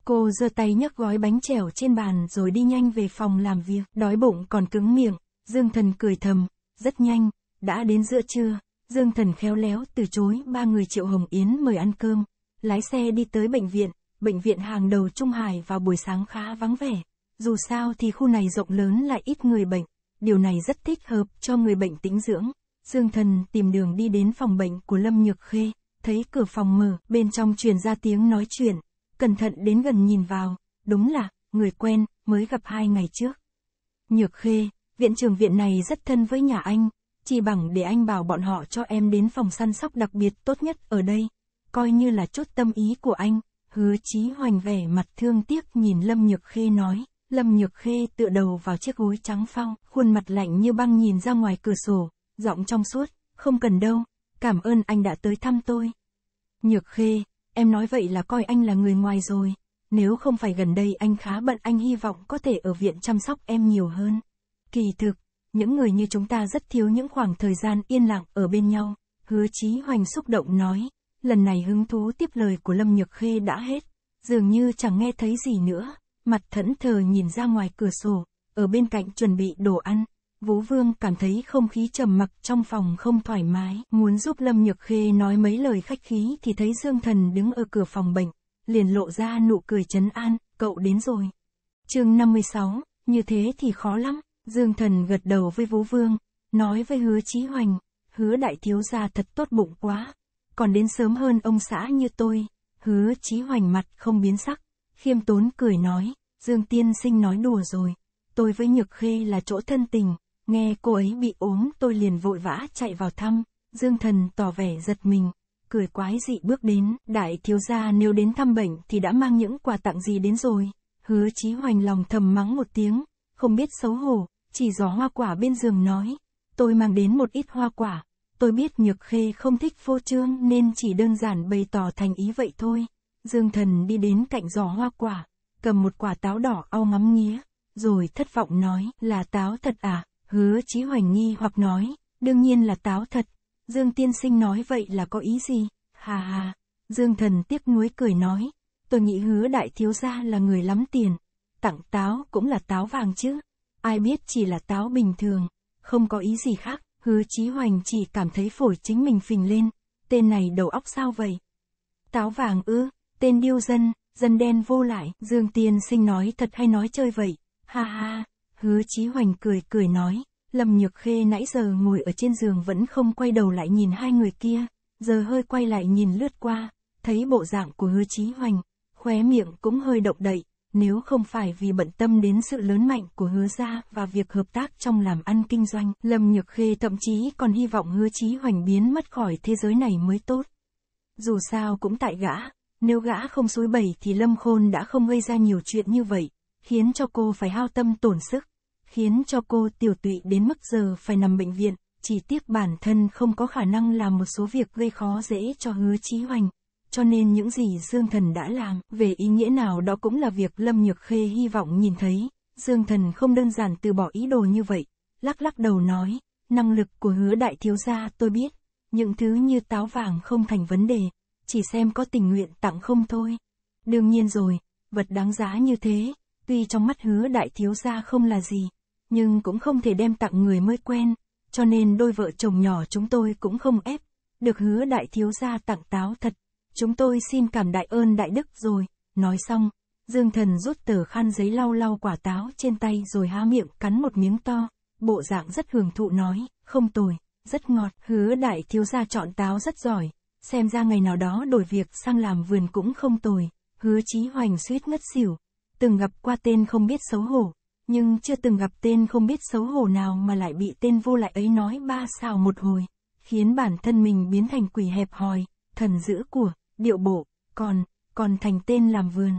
Cô giơ tay nhấc gói bánh trèo trên bàn rồi đi nhanh về phòng làm việc, đói bụng còn cứng miệng, Dương Thần cười thầm, rất nhanh, đã đến giữa trưa, Dương Thần khéo léo từ chối ba người Triệu Hồng Yến mời ăn cơm, lái xe đi tới bệnh viện, bệnh viện hàng đầu Trung Hải vào buổi sáng khá vắng vẻ, dù sao thì khu này rộng lớn lại ít người bệnh, điều này rất thích hợp cho người bệnh tĩnh dưỡng. Dương Thần tìm đường đi đến phòng bệnh của Lâm Nhược Khê, thấy cửa phòng mở, bên trong truyền ra tiếng nói chuyện, cẩn thận đến gần nhìn vào, đúng là, người quen, mới gặp hai ngày trước. Nhược khê, viện trưởng viện này rất thân với nhà anh, chỉ bằng để anh bảo bọn họ cho em đến phòng săn sóc đặc biệt tốt nhất ở đây, coi như là chốt tâm ý của anh, hứa chí hoành vẻ mặt thương tiếc nhìn Lâm Nhược Khê nói. Lâm Nhược Khê tựa đầu vào chiếc gối trắng phong khuôn mặt lạnh như băng nhìn ra ngoài cửa sổ, giọng trong suốt, không cần đâu, cảm ơn anh đã tới thăm tôi. Nhược Khê, Em nói vậy là coi anh là người ngoài rồi. Nếu không phải gần đây anh khá bận anh hy vọng có thể ở viện chăm sóc em nhiều hơn. Kỳ thực, những người như chúng ta rất thiếu những khoảng thời gian yên lặng ở bên nhau. Hứa Chí Hoành xúc động nói, lần này hứng thú tiếp lời của Lâm Nhược Khê đã hết, dường như chẳng nghe thấy gì nữa, mặt thẫn thờ nhìn ra ngoài cửa sổ, ở bên cạnh chuẩn bị đồ ăn. Vũ Vương cảm thấy không khí trầm mặc trong phòng không thoải mái, muốn giúp Lâm Nhược Khê nói mấy lời khách khí thì thấy Dương Thần đứng ở cửa phòng bệnh, liền lộ ra nụ cười chấn an, cậu đến rồi. chương 56, như thế thì khó lắm, Dương Thần gật đầu với Vũ Vương, nói với hứa Chí Hoành, hứa đại thiếu gia thật tốt bụng quá, còn đến sớm hơn ông xã như tôi, hứa Chí Hoành mặt không biến sắc, khiêm tốn cười nói, Dương Tiên Sinh nói đùa rồi, tôi với Nhược Khê là chỗ thân tình. Nghe cô ấy bị ốm tôi liền vội vã chạy vào thăm, Dương Thần tỏ vẻ giật mình, cười quái dị bước đến, đại thiếu gia nếu đến thăm bệnh thì đã mang những quà tặng gì đến rồi. Hứa Chí Hoành lòng thầm mắng một tiếng, không biết xấu hổ, chỉ gió hoa quả bên giường nói, tôi mang đến một ít hoa quả, tôi biết Nhược Khê không thích phô trương nên chỉ đơn giản bày tỏ thành ý vậy thôi. Dương Thần đi đến cạnh giỏ hoa quả, cầm một quả táo đỏ ao ngắm nghía, rồi thất vọng nói, là táo thật à? Hứa Chí Hoành nghi hoặc nói, đương nhiên là táo thật. Dương tiên sinh nói vậy là có ý gì? Hà hà, Dương thần tiếc nuối cười nói, tôi nghĩ hứa đại thiếu gia là người lắm tiền. Tặng táo cũng là táo vàng chứ. Ai biết chỉ là táo bình thường, không có ý gì khác. Hứa Chí Hoành chỉ cảm thấy phổi chính mình phình lên. Tên này đầu óc sao vậy? Táo vàng ư, tên điêu dân, dân đen vô lại. Dương tiên sinh nói thật hay nói chơi vậy? Ha ha. Hứa Chí Hoành cười cười nói, Lâm Nhược Khê nãy giờ ngồi ở trên giường vẫn không quay đầu lại nhìn hai người kia, giờ hơi quay lại nhìn lướt qua, thấy bộ dạng của Hứa Chí Hoành, khóe miệng cũng hơi động đậy, nếu không phải vì bận tâm đến sự lớn mạnh của Hứa gia và việc hợp tác trong làm ăn kinh doanh, Lâm Nhược Khê thậm chí còn hy vọng Hứa Chí Hoành biến mất khỏi thế giới này mới tốt. Dù sao cũng tại gã, nếu gã không suối bẩy thì Lâm Khôn đã không gây ra nhiều chuyện như vậy, khiến cho cô phải hao tâm tổn sức, khiến cho cô tiểu tụy đến mức giờ phải nằm bệnh viện, chỉ tiếc bản thân không có khả năng làm một số việc gây khó dễ cho hứa chí hoành. Cho nên những gì Dương Thần đã làm, về ý nghĩa nào đó cũng là việc Lâm Nhược Khê hy vọng nhìn thấy, Dương Thần không đơn giản từ bỏ ý đồ như vậy, lắc lắc đầu nói, năng lực của hứa đại thiếu gia tôi biết, những thứ như táo vàng không thành vấn đề, chỉ xem có tình nguyện tặng không thôi. Đương nhiên rồi, vật đáng giá như thế, Tuy trong mắt hứa đại thiếu gia không là gì, nhưng cũng không thể đem tặng người mới quen, cho nên đôi vợ chồng nhỏ chúng tôi cũng không ép, được hứa đại thiếu gia tặng táo thật. Chúng tôi xin cảm đại ơn đại đức rồi, nói xong, Dương Thần rút tờ khăn giấy lau lau quả táo trên tay rồi há miệng cắn một miếng to, bộ dạng rất hưởng thụ nói, không tồi, rất ngọt, hứa đại thiếu gia chọn táo rất giỏi, xem ra ngày nào đó đổi việc sang làm vườn cũng không tồi, hứa chí hoành suýt ngất xỉu từng gặp qua tên không biết xấu hổ, nhưng chưa từng gặp tên không biết xấu hổ nào mà lại bị tên vô lại ấy nói ba xào một hồi, khiến bản thân mình biến thành quỷ hẹp hòi, thần giữ của, điệu bộ, còn, còn thành tên làm vườn.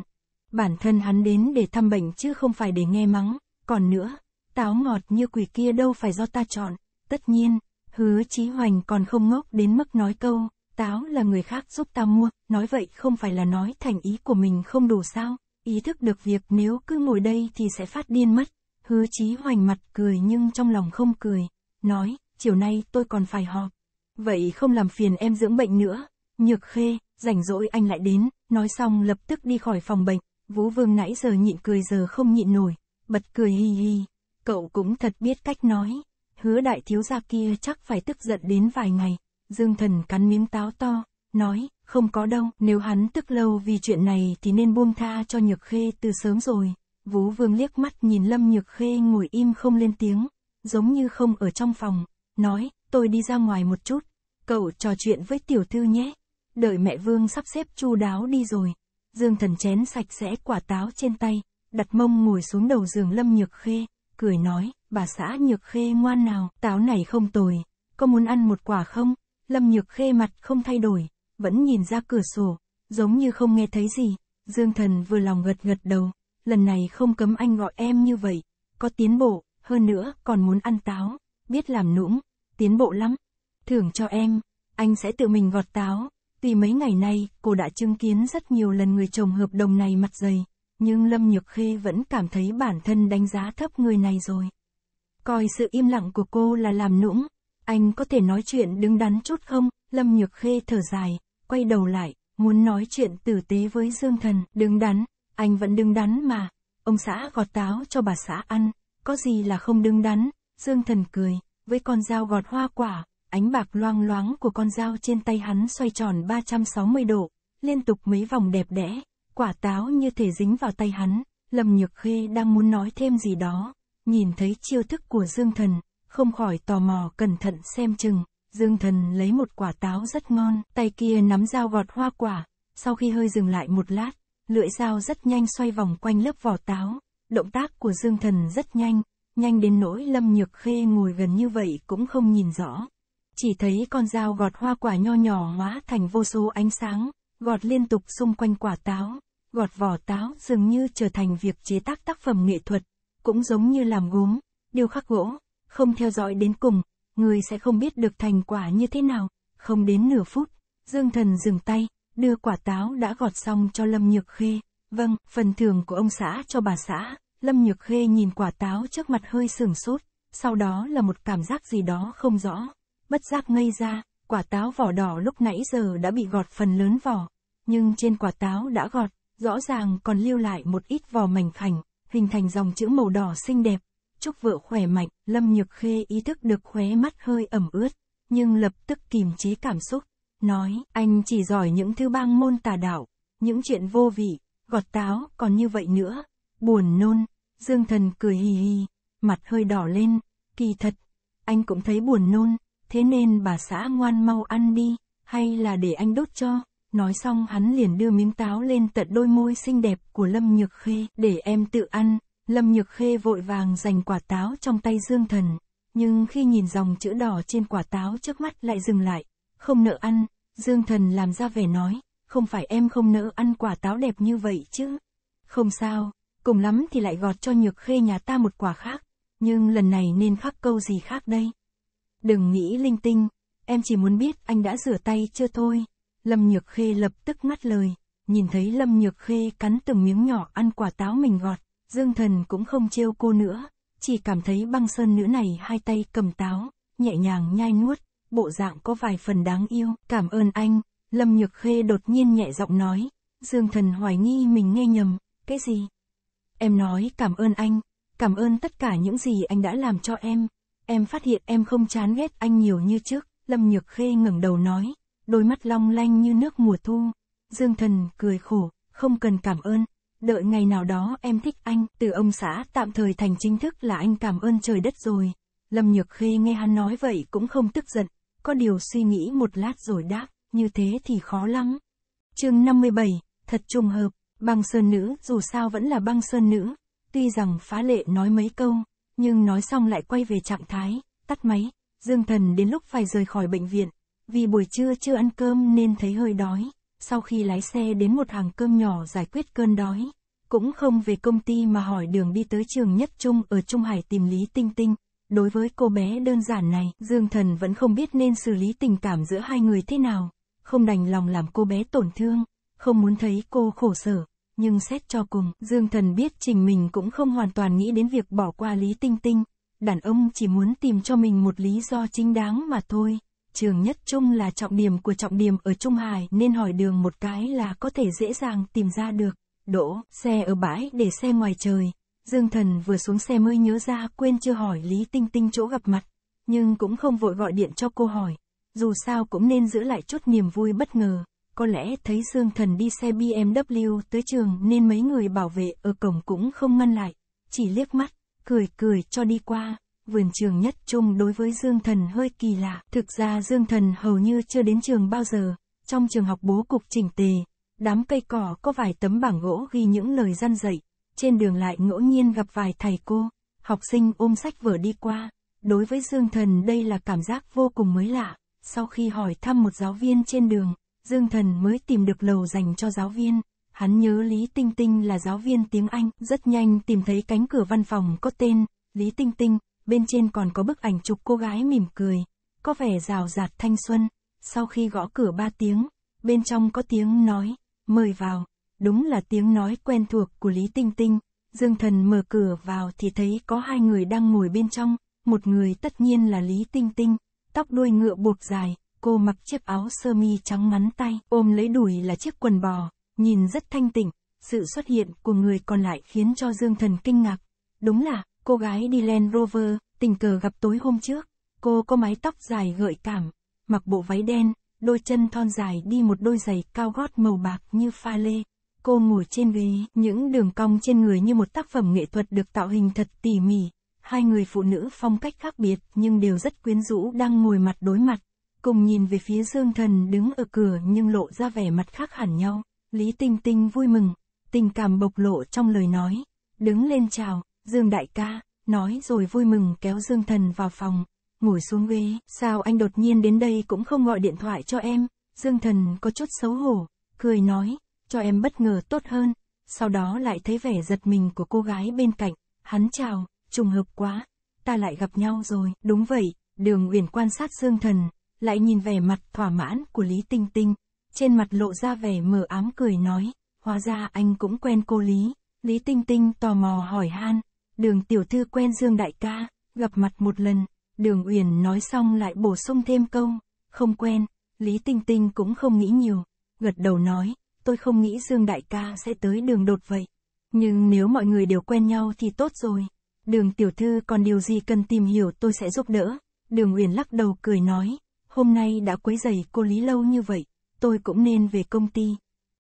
Bản thân hắn đến để thăm bệnh chứ không phải để nghe mắng, còn nữa, táo ngọt như quỷ kia đâu phải do ta chọn, tất nhiên, hứa chí hoành còn không ngốc đến mức nói câu, táo là người khác giúp ta mua, nói vậy không phải là nói thành ý của mình không đủ sao ý thức được việc nếu cứ ngồi đây thì sẽ phát điên mất. Hứa chí hoành mặt cười nhưng trong lòng không cười, nói, chiều nay tôi còn phải họp. Vậy không làm phiền em dưỡng bệnh nữa. Nhược khê, rảnh rỗi anh lại đến, nói xong lập tức đi khỏi phòng bệnh. Vũ Vương nãy giờ nhịn cười giờ không nhịn nổi, bật cười hi hi. Cậu cũng thật biết cách nói. Hứa đại thiếu gia kia chắc phải tức giận đến vài ngày. Dương thần cắn miếng táo to, nói, không có đâu, nếu hắn tức lâu vì chuyện này thì nên buông tha cho Nhược Khê từ sớm rồi. Vú Vương liếc mắt nhìn Lâm Nhược Khê ngồi im không lên tiếng, giống như không ở trong phòng, nói, tôi đi ra ngoài một chút, cậu trò chuyện với tiểu thư nhé. Đợi mẹ Vương sắp xếp chu đáo đi rồi. Dương Thần chén sạch sẽ quả táo trên tay, đặt mông ngồi xuống đầu giường Lâm Nhược Khê, cười nói, bà xã Nhược Khê ngoan nào, táo này không tồi, có muốn ăn một quả không? Lâm Nhược Khê mặt không thay đổi, vẫn nhìn ra cửa sổ, giống như không nghe thấy gì, Dương Thần vừa lòng gật gật đầu, lần này không cấm anh gọi em như vậy, có tiến bộ, hơn nữa còn muốn ăn táo, biết làm nũng, tiến bộ lắm. Thưởng cho em, anh sẽ tự mình gọt táo, tuy mấy ngày nay cô đã chứng kiến rất nhiều lần người chồng hợp đồng này mặt dày, nhưng Lâm Nhược Khê vẫn cảm thấy bản thân đánh giá thấp người này rồi. Coi sự im lặng của cô là làm nũng, anh có thể nói chuyện đứng đắn chút không? Lâm Nhược Khê thở dài, quay đầu lại, muốn nói chuyện tử tế với Dương Thần, đứng đắn, anh vẫn đứng đắn mà, ông xã gọt táo cho bà xã ăn, có gì là không đứng đắn, Dương Thần cười, với con dao gọt hoa quả, ánh bạc loang loáng của con dao trên tay hắn xoay tròn 360 độ, liên tục mấy vòng đẹp đẽ, quả táo như thể dính vào tay hắn, Lâm Nhược Khê đang muốn nói thêm gì đó, nhìn thấy chiêu thức của Dương Thần, không khỏi tò mò cẩn thận xem chừng, Dương Thần lấy một quả táo rất ngon, tay kia nắm dao gọt hoa quả, sau khi hơi dừng lại một lát, lưỡi dao rất nhanh xoay vòng quanh lớp vỏ táo, động tác của Dương Thần rất nhanh, nhanh đến nỗi Lâm Nhược Khê ngồi gần như vậy cũng không nhìn rõ. Chỉ thấy con dao gọt hoa quả nho nhỏ hóa thành vô số ánh sáng, gọt liên tục xung quanh quả táo, gọt vỏ táo dường như trở thành việc chế tác tác phẩm nghệ thuật, cũng giống như làm gốm, điêu khắc gỗ, không theo dõi đến cùng, ngươi sẽ không biết được thành quả như thế nào, không đến nửa phút, Dương Thần dừng tay, đưa quả táo đã gọt xong cho Lâm Nhược Khê, vâng, phần thưởng của ông xã cho bà xã, Lâm Nhược Khê nhìn quả táo trước mặt hơi sừng sốt, sau đó là một cảm giác gì đó không rõ, bất giác ngây ra, quả táo vỏ đỏ lúc nãy giờ đã bị gọt phần lớn vỏ, nhưng trên quả táo đã gọt, rõ ràng còn lưu lại một ít vỏ mảnh khảnh, hình thành dòng chữ màu đỏ xinh đẹp, chúc vợ khỏe mạnh, Lâm Nhược Khê ý thức được khóe mắt hơi ẩm ướt, nhưng lập tức kìm chế cảm xúc, nói, anh chỉ giỏi những thứ bang môn tà đạo, những chuyện vô vị, gọt táo, còn như vậy nữa, buồn nôn, Dương Thần cười hì hì, mặt hơi đỏ lên, kỳ thật, anh cũng thấy buồn nôn, thế nên bà xã ngoan mau ăn đi, hay là để anh đốt cho. Nói xong hắn liền đưa miếng táo lên tận đôi môi xinh đẹp của Lâm Nhược Khê để em tự ăn. Lâm Nhược Khê vội vàng giành quả táo trong tay Dương Thần, nhưng khi nhìn dòng chữ đỏ trên quả táo trước mắt lại dừng lại, không nỡ ăn, Dương Thần làm ra vẻ nói, không phải em không nỡ ăn quả táo đẹp như vậy chứ. Không sao, cùng lắm thì lại gọt cho Nhược Khê nhà ta một quả khác, nhưng lần này nên khắc câu gì khác đây. Đừng nghĩ linh tinh, em chỉ muốn biết anh đã rửa tay chưa thôi. Lâm Nhược Khê lập tức ngắt lời, nhìn thấy Lâm Nhược Khê cắn từng miếng nhỏ ăn quả táo mình gọt, Dương thần cũng không trêu cô nữa, chỉ cảm thấy băng sơn nữ này hai tay cầm táo, nhẹ nhàng nhai nuốt, bộ dạng có vài phần đáng yêu. Cảm ơn anh, Lâm Nhược Khê đột nhiên nhẹ giọng nói, Dương thần hoài nghi mình nghe nhầm, cái gì? Em nói cảm ơn anh, cảm ơn tất cả những gì anh đã làm cho em. Em phát hiện em không chán ghét anh nhiều như trước, Lâm Nhược Khê ngẩng đầu nói, đôi mắt long lanh như nước mùa thu. Dương thần cười khổ, không cần cảm ơn, đợi ngày nào đó em thích anh, từ ông xã tạm thời thành chính thức là anh cảm ơn trời đất rồi. Lâm Nhược Khê nghe hắn nói vậy cũng không tức giận, có điều suy nghĩ một lát rồi đáp, như thế thì khó lắm. chương 57, thật trùng hợp, băng sơn nữ dù sao vẫn là băng sơn nữ, tuy rằng phá lệ nói mấy câu, nhưng nói xong lại quay về trạng thái, tắt máy, dương thần đến lúc phải rời khỏi bệnh viện, vì buổi trưa chưa ăn cơm nên thấy hơi đói sau khi lái xe đến một hàng cơm nhỏ giải quyết cơn đói, cũng không về công ty mà hỏi đường đi tới trường nhất trung ở Trung Hải tìm Lý Tinh Tinh. Đối với cô bé đơn giản này, Dương Thần vẫn không biết nên xử lý tình cảm giữa hai người thế nào, không đành lòng làm cô bé tổn thương, không muốn thấy cô khổ sở, nhưng xét cho cùng, Dương Thần biết trình mình cũng không hoàn toàn nghĩ đến việc bỏ qua Lý Tinh Tinh, đàn ông chỉ muốn tìm cho mình một lý do chính đáng mà thôi trường nhất trung là trọng điểm của trọng điểm ở Trung Hải nên hỏi đường một cái là có thể dễ dàng tìm ra được. Đỗ, xe ở bãi để xe ngoài trời. Dương Thần vừa xuống xe mới nhớ ra quên chưa hỏi Lý Tinh Tinh chỗ gặp mặt, nhưng cũng không vội gọi điện cho cô hỏi. Dù sao cũng nên giữ lại chút niềm vui bất ngờ. Có lẽ thấy Dương Thần đi xe BMW tới trường nên mấy người bảo vệ ở cổng cũng không ngăn lại, chỉ liếc mắt, cười cười cho đi qua vườn trường nhất trung đối với Dương Thần hơi kỳ lạ. Thực ra Dương Thần hầu như chưa đến trường bao giờ. Trong trường học bố cục chỉnh tề, đám cây cỏ có vài tấm bảng gỗ ghi những lời răn dạy. Trên đường lại ngẫu nhiên gặp vài thầy cô, học sinh ôm sách vở đi qua. Đối với Dương Thần đây là cảm giác vô cùng mới lạ. Sau khi hỏi thăm một giáo viên trên đường, Dương Thần mới tìm được lầu dành cho giáo viên. Hắn nhớ Lý Tinh Tinh là giáo viên tiếng Anh, rất nhanh tìm thấy cánh cửa văn phòng có tên Lý Tinh Tinh, bên trên còn có bức ảnh chụp cô gái mỉm cười, có vẻ rào rạt thanh xuân. Sau khi gõ cửa ba tiếng, bên trong có tiếng nói, mời vào, đúng là tiếng nói quen thuộc của Lý Tinh Tinh. Dương Thần mở cửa vào thì thấy có hai người đang ngồi bên trong, một người tất nhiên là Lý Tinh Tinh, tóc đuôi ngựa buộc dài, cô mặc chiếc áo sơ mi trắng ngắn tay, ôm lấy đùi là chiếc quần bò, nhìn rất thanh tịnh, sự xuất hiện của người còn lại khiến cho Dương Thần kinh ngạc. Đúng là, cô gái đi Land Rover, tình cờ gặp tối hôm trước. Cô có mái tóc dài gợi cảm, mặc bộ váy đen, đôi chân thon dài đi một đôi giày cao gót màu bạc như pha lê. Cô ngồi trên ghế, những đường cong trên người như một tác phẩm nghệ thuật được tạo hình thật tỉ mỉ. Hai người phụ nữ phong cách khác biệt nhưng đều rất quyến rũ đang ngồi mặt đối mặt. Cùng nhìn về phía Dương Thần đứng ở cửa nhưng lộ ra vẻ mặt khác hẳn nhau. Lý Tinh Tinh vui mừng, tình cảm bộc lộ trong lời nói. Đứng lên chào, Dương đại ca, nói rồi vui mừng kéo Dương Thần vào phòng, ngồi xuống ghế, sao anh đột nhiên đến đây cũng không gọi điện thoại cho em, Dương Thần có chút xấu hổ, cười nói, cho em bất ngờ tốt hơn, sau đó lại thấy vẻ giật mình của cô gái bên cạnh, hắn chào, trùng hợp quá, ta lại gặp nhau rồi, đúng vậy, đường uyển quan sát Dương Thần, lại nhìn vẻ mặt thỏa mãn của Lý Tinh Tinh, trên mặt lộ ra vẻ mờ ám cười nói, hóa ra anh cũng quen cô Lý, Lý Tinh Tinh tò mò hỏi han, đường tiểu thư quen Dương Đại ca, gặp mặt một lần, đường Uyển nói xong lại bổ sung thêm câu, không quen, Lý Tinh Tinh cũng không nghĩ nhiều, gật đầu nói, tôi không nghĩ Dương Đại ca sẽ tới đường đột vậy. Nhưng nếu mọi người đều quen nhau thì tốt rồi. Đường tiểu thư còn điều gì cần tìm hiểu tôi sẽ giúp đỡ. Đường Uyển lắc đầu cười nói, hôm nay đã quấy giày cô Lý lâu như vậy, tôi cũng nên về công ty.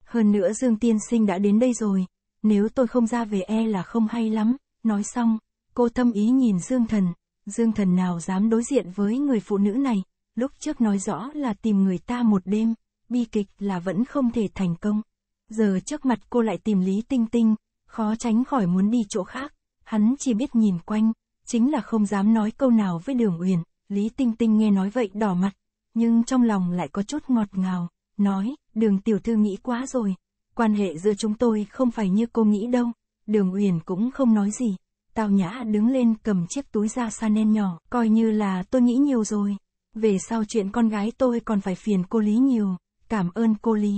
Hơn nữa Dương Tiên Sinh đã đến đây rồi, nếu tôi không ra về e là không hay lắm. Nói xong, cô thâm ý nhìn Dương Thần, Dương Thần nào dám đối diện với người phụ nữ này, lúc trước nói rõ là tìm người ta một đêm, bi kịch là vẫn không thể thành công. Giờ trước mặt cô lại tìm Lý Tinh Tinh, khó tránh khỏi muốn đi chỗ khác, hắn chỉ biết nhìn quanh, chính là không dám nói câu nào với Đường Uyển, Lý Tinh Tinh nghe nói vậy đỏ mặt, nhưng trong lòng lại có chút ngọt ngào, nói, Đường tiểu thư nghĩ quá rồi, quan hệ giữa chúng tôi không phải như cô nghĩ đâu, Đường Uyển cũng không nói gì. Tào Nhã đứng lên cầm chiếc túi da Chanel nhỏ, coi như là tôi nghĩ nhiều rồi. Về sau chuyện con gái tôi còn phải phiền cô Lý nhiều, cảm ơn cô Lý.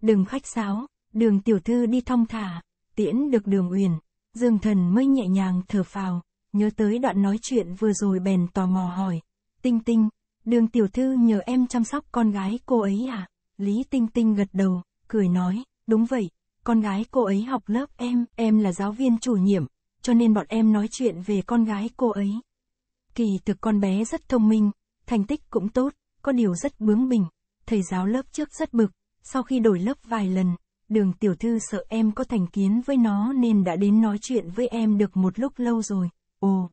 Đừng khách sáo, đường tiểu thư đi thong thả, tiễn được đường Uyển, Dương Thần mới nhẹ nhàng thở phào, nhớ tới đoạn nói chuyện vừa rồi bèn tò mò hỏi. Tinh Tinh, đường tiểu thư nhờ em chăm sóc con gái cô ấy à? Lý Tinh Tinh gật đầu, cười nói, đúng vậy, con gái cô ấy học lớp em, em là giáo viên chủ nhiệm, cho nên bọn em nói chuyện về con gái cô ấy. Kỳ thực con bé rất thông minh, thành tích cũng tốt, có điều rất bướng bỉnh, thầy giáo lớp trước rất bực, sau khi đổi lớp vài lần, đường tiểu thư sợ em có thành kiến với nó nên đã đến nói chuyện với em được một lúc lâu rồi, ồ.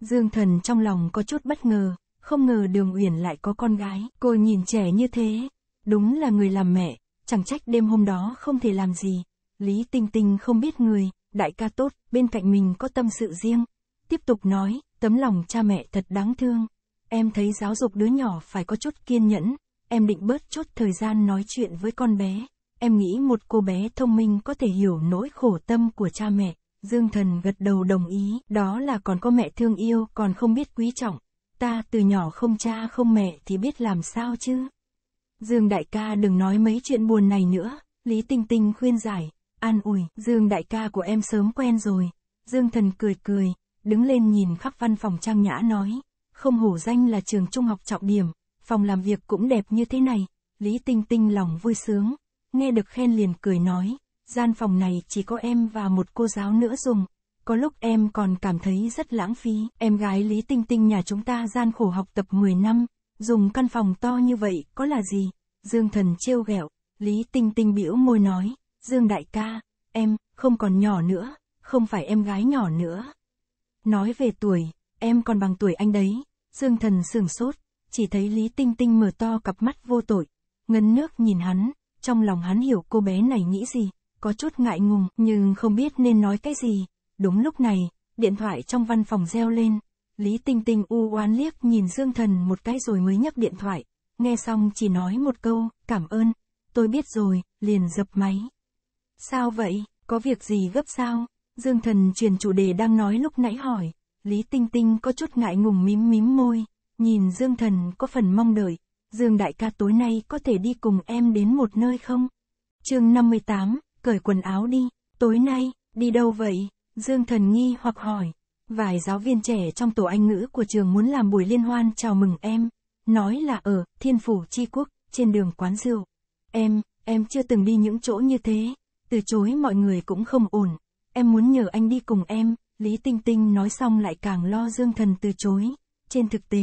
Dương thần trong lòng có chút bất ngờ, không ngờ đường uyển lại có con gái, cô nhìn trẻ như thế, đúng là người làm mẹ, chẳng trách đêm hôm đó không thể làm gì. Lý Tinh Tinh không biết người, đại ca tốt, bên cạnh mình có tâm sự riêng. Tiếp tục nói, tấm lòng cha mẹ thật đáng thương. Em thấy giáo dục đứa nhỏ phải có chút kiên nhẫn, em định bớt chút thời gian nói chuyện với con bé. Em nghĩ một cô bé thông minh có thể hiểu nỗi khổ tâm của cha mẹ. Dương Thần gật đầu đồng ý, đó là còn có mẹ thương yêu còn không biết quý trọng. Ta từ nhỏ không cha không mẹ thì biết làm sao chứ. Dương đại ca đừng nói mấy chuyện buồn này nữa, Lý Tinh Tinh khuyên giải, an ủi, Dương đại ca của em sớm quen rồi. Dương thần cười cười, đứng lên nhìn khắp văn phòng trang nhã nói, không hổ danh là trường trung học trọng điểm, phòng làm việc cũng đẹp như thế này, Lý Tinh Tinh lòng vui sướng, nghe được khen liền cười nói, gian phòng này chỉ có em và một cô giáo nữa dùng, có lúc em còn cảm thấy rất lãng phí, em gái Lý Tinh Tinh nhà chúng ta gian khổ học tập 10 năm, dùng căn phòng to như vậy, có là gì? Dương thần trêu ghẹo, Lý Tinh Tinh bĩu môi nói, Dương đại ca, em, không còn nhỏ nữa, không phải em gái nhỏ nữa. Nói về tuổi, em còn bằng tuổi anh đấy, Dương thần sừng sốt, chỉ thấy Lý Tinh Tinh mở to cặp mắt vô tội, ngân nước nhìn hắn, trong lòng hắn hiểu cô bé này nghĩ gì, có chút ngại ngùng nhưng không biết nên nói cái gì. Đúng lúc này, điện thoại trong văn phòng reo lên, Lý Tinh Tinh u oán liếc nhìn Dương Thần một cái rồi mới nhấc điện thoại, nghe xong chỉ nói một câu, cảm ơn, tôi biết rồi, liền dập máy. Sao vậy, có việc gì gấp sao? Dương Thần truyền chủ đề đang nói lúc nãy hỏi, Lý Tinh Tinh có chút ngại ngùng mím mím môi, nhìn Dương Thần có phần mong đợi, Dương Đại ca tối nay có thể đi cùng em đến một nơi không? chương 58, cởi quần áo đi, tối nay, đi đâu vậy? Dương Thần nghi hoặc hỏi. Vài giáo viên trẻ trong tổ Anh ngữ của trường muốn làm buổi liên hoan chào mừng em. Nói là ở Thiên Phủ Chi Quốc, trên đường quán rượu. Em, em chưa từng đi những chỗ như thế. Từ chối mọi người cũng không ổn. Em muốn nhờ anh đi cùng em. Lý Tinh Tinh nói xong lại càng lo Dương Thần từ chối. Trên thực tế,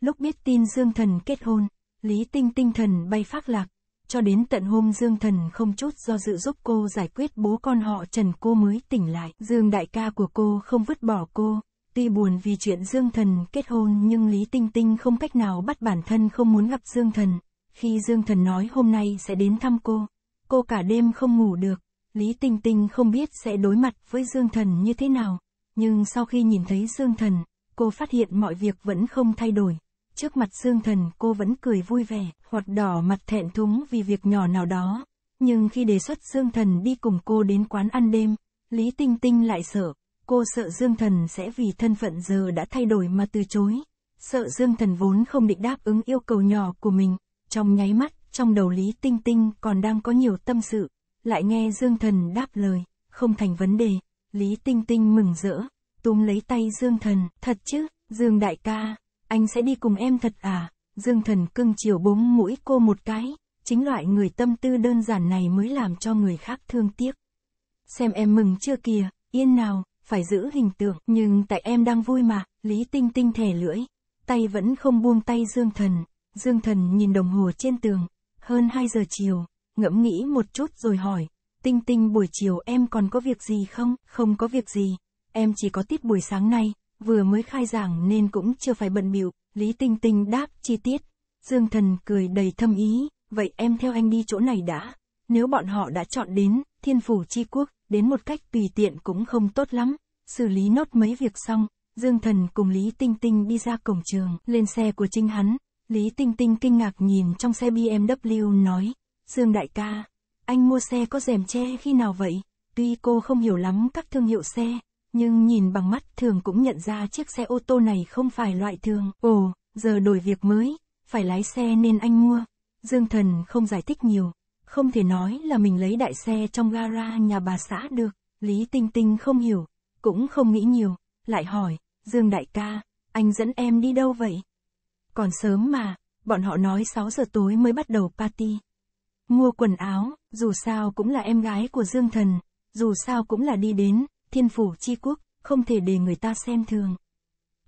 lúc biết tin Dương Thần kết hôn, Lý Tinh Tinh thần bay phát lạc, cho đến tận hôm Dương Thần không chút do dự giúp cô giải quyết bố con họ Trần cô mới tỉnh lại. Dương đại ca của cô không vứt bỏ cô. Tuy buồn vì chuyện Dương Thần kết hôn nhưng Lý Tinh Tinh không cách nào bắt bản thân không muốn gặp Dương Thần. Khi Dương Thần nói hôm nay sẽ đến thăm cô, cô cả đêm không ngủ được. Lý Tinh Tinh không biết sẽ đối mặt với Dương Thần như thế nào, nhưng sau khi nhìn thấy Dương Thần, cô phát hiện mọi việc vẫn không thay đổi. Trước mặt xương thần cô vẫn cười vui vẻ, hoặc đỏ mặt thẹn thúng vì việc nhỏ nào đó. Nhưng khi đề xuất Dương Thần đi cùng cô đến quán ăn đêm, Lý Tinh Tinh lại sợ, cô sợ Dương Thần sẽ vì thân phận giờ đã thay đổi mà từ chối. Sợ Dương Thần vốn không định đáp ứng yêu cầu nhỏ của mình, trong nháy mắt, trong đầu Lý Tinh Tinh còn đang có nhiều tâm sự, lại nghe Dương Thần đáp lời, không thành vấn đề, Lý Tinh Tinh mừng rỡ, túm lấy tay Dương Thần, thật chứ, Dương Đại ca, anh sẽ đi cùng em thật à? Dương thần cưng chiều búng mũi cô một cái, chính loại người tâm tư đơn giản này mới làm cho người khác thương tiếc. Xem em mừng chưa kìa, yên nào, phải giữ hình tượng, nhưng tại em đang vui mà, Lý Tinh Tinh thẻ lưỡi, tay vẫn không buông tay Dương Thần. Dương Thần nhìn đồng hồ trên tường, hơn 2 giờ chiều, ngẫm nghĩ một chút rồi hỏi, Tinh Tinh buổi chiều em còn có việc gì không? Không có việc gì, em chỉ có tiết buổi sáng nay, vừa mới khai giảng nên cũng chưa phải bận biểu, Lý Tinh Tinh đáp chi tiết. Dương Thần cười đầy thâm ý, vậy em theo anh đi chỗ này đã. Nếu bọn họ đã chọn đến, thiên phủ chi quốc, đến một cách tùy tiện cũng không tốt lắm. Xử lý nốt mấy việc xong, Dương Thần cùng Lý Tinh Tinh đi ra cổng trường, lên xe của trinh hắn. Lý Tinh Tinh kinh ngạc nhìn trong xe BMW nói, Dương Đại ca, anh mua xe có rèm che khi nào vậy? Tuy cô không hiểu lắm các thương hiệu xe, nhưng nhìn bằng mắt thường cũng nhận ra chiếc xe ô tô này không phải loại thường. Ồ, giờ đổi việc mới, phải lái xe nên anh mua. Dương Thần không giải thích nhiều, không thể nói là mình lấy đại xe trong gara nhà bà xã được. Lý Tinh Tinh không hiểu, cũng không nghĩ nhiều, lại hỏi, Dương Đại ca, anh dẫn em đi đâu vậy? Còn sớm mà, bọn họ nói 6 giờ tối mới bắt đầu party. Mua quần áo, dù sao cũng là em gái của Dương Thần, dù sao cũng là đi đến, thiên phủ chi quốc, không thể để người ta xem thường.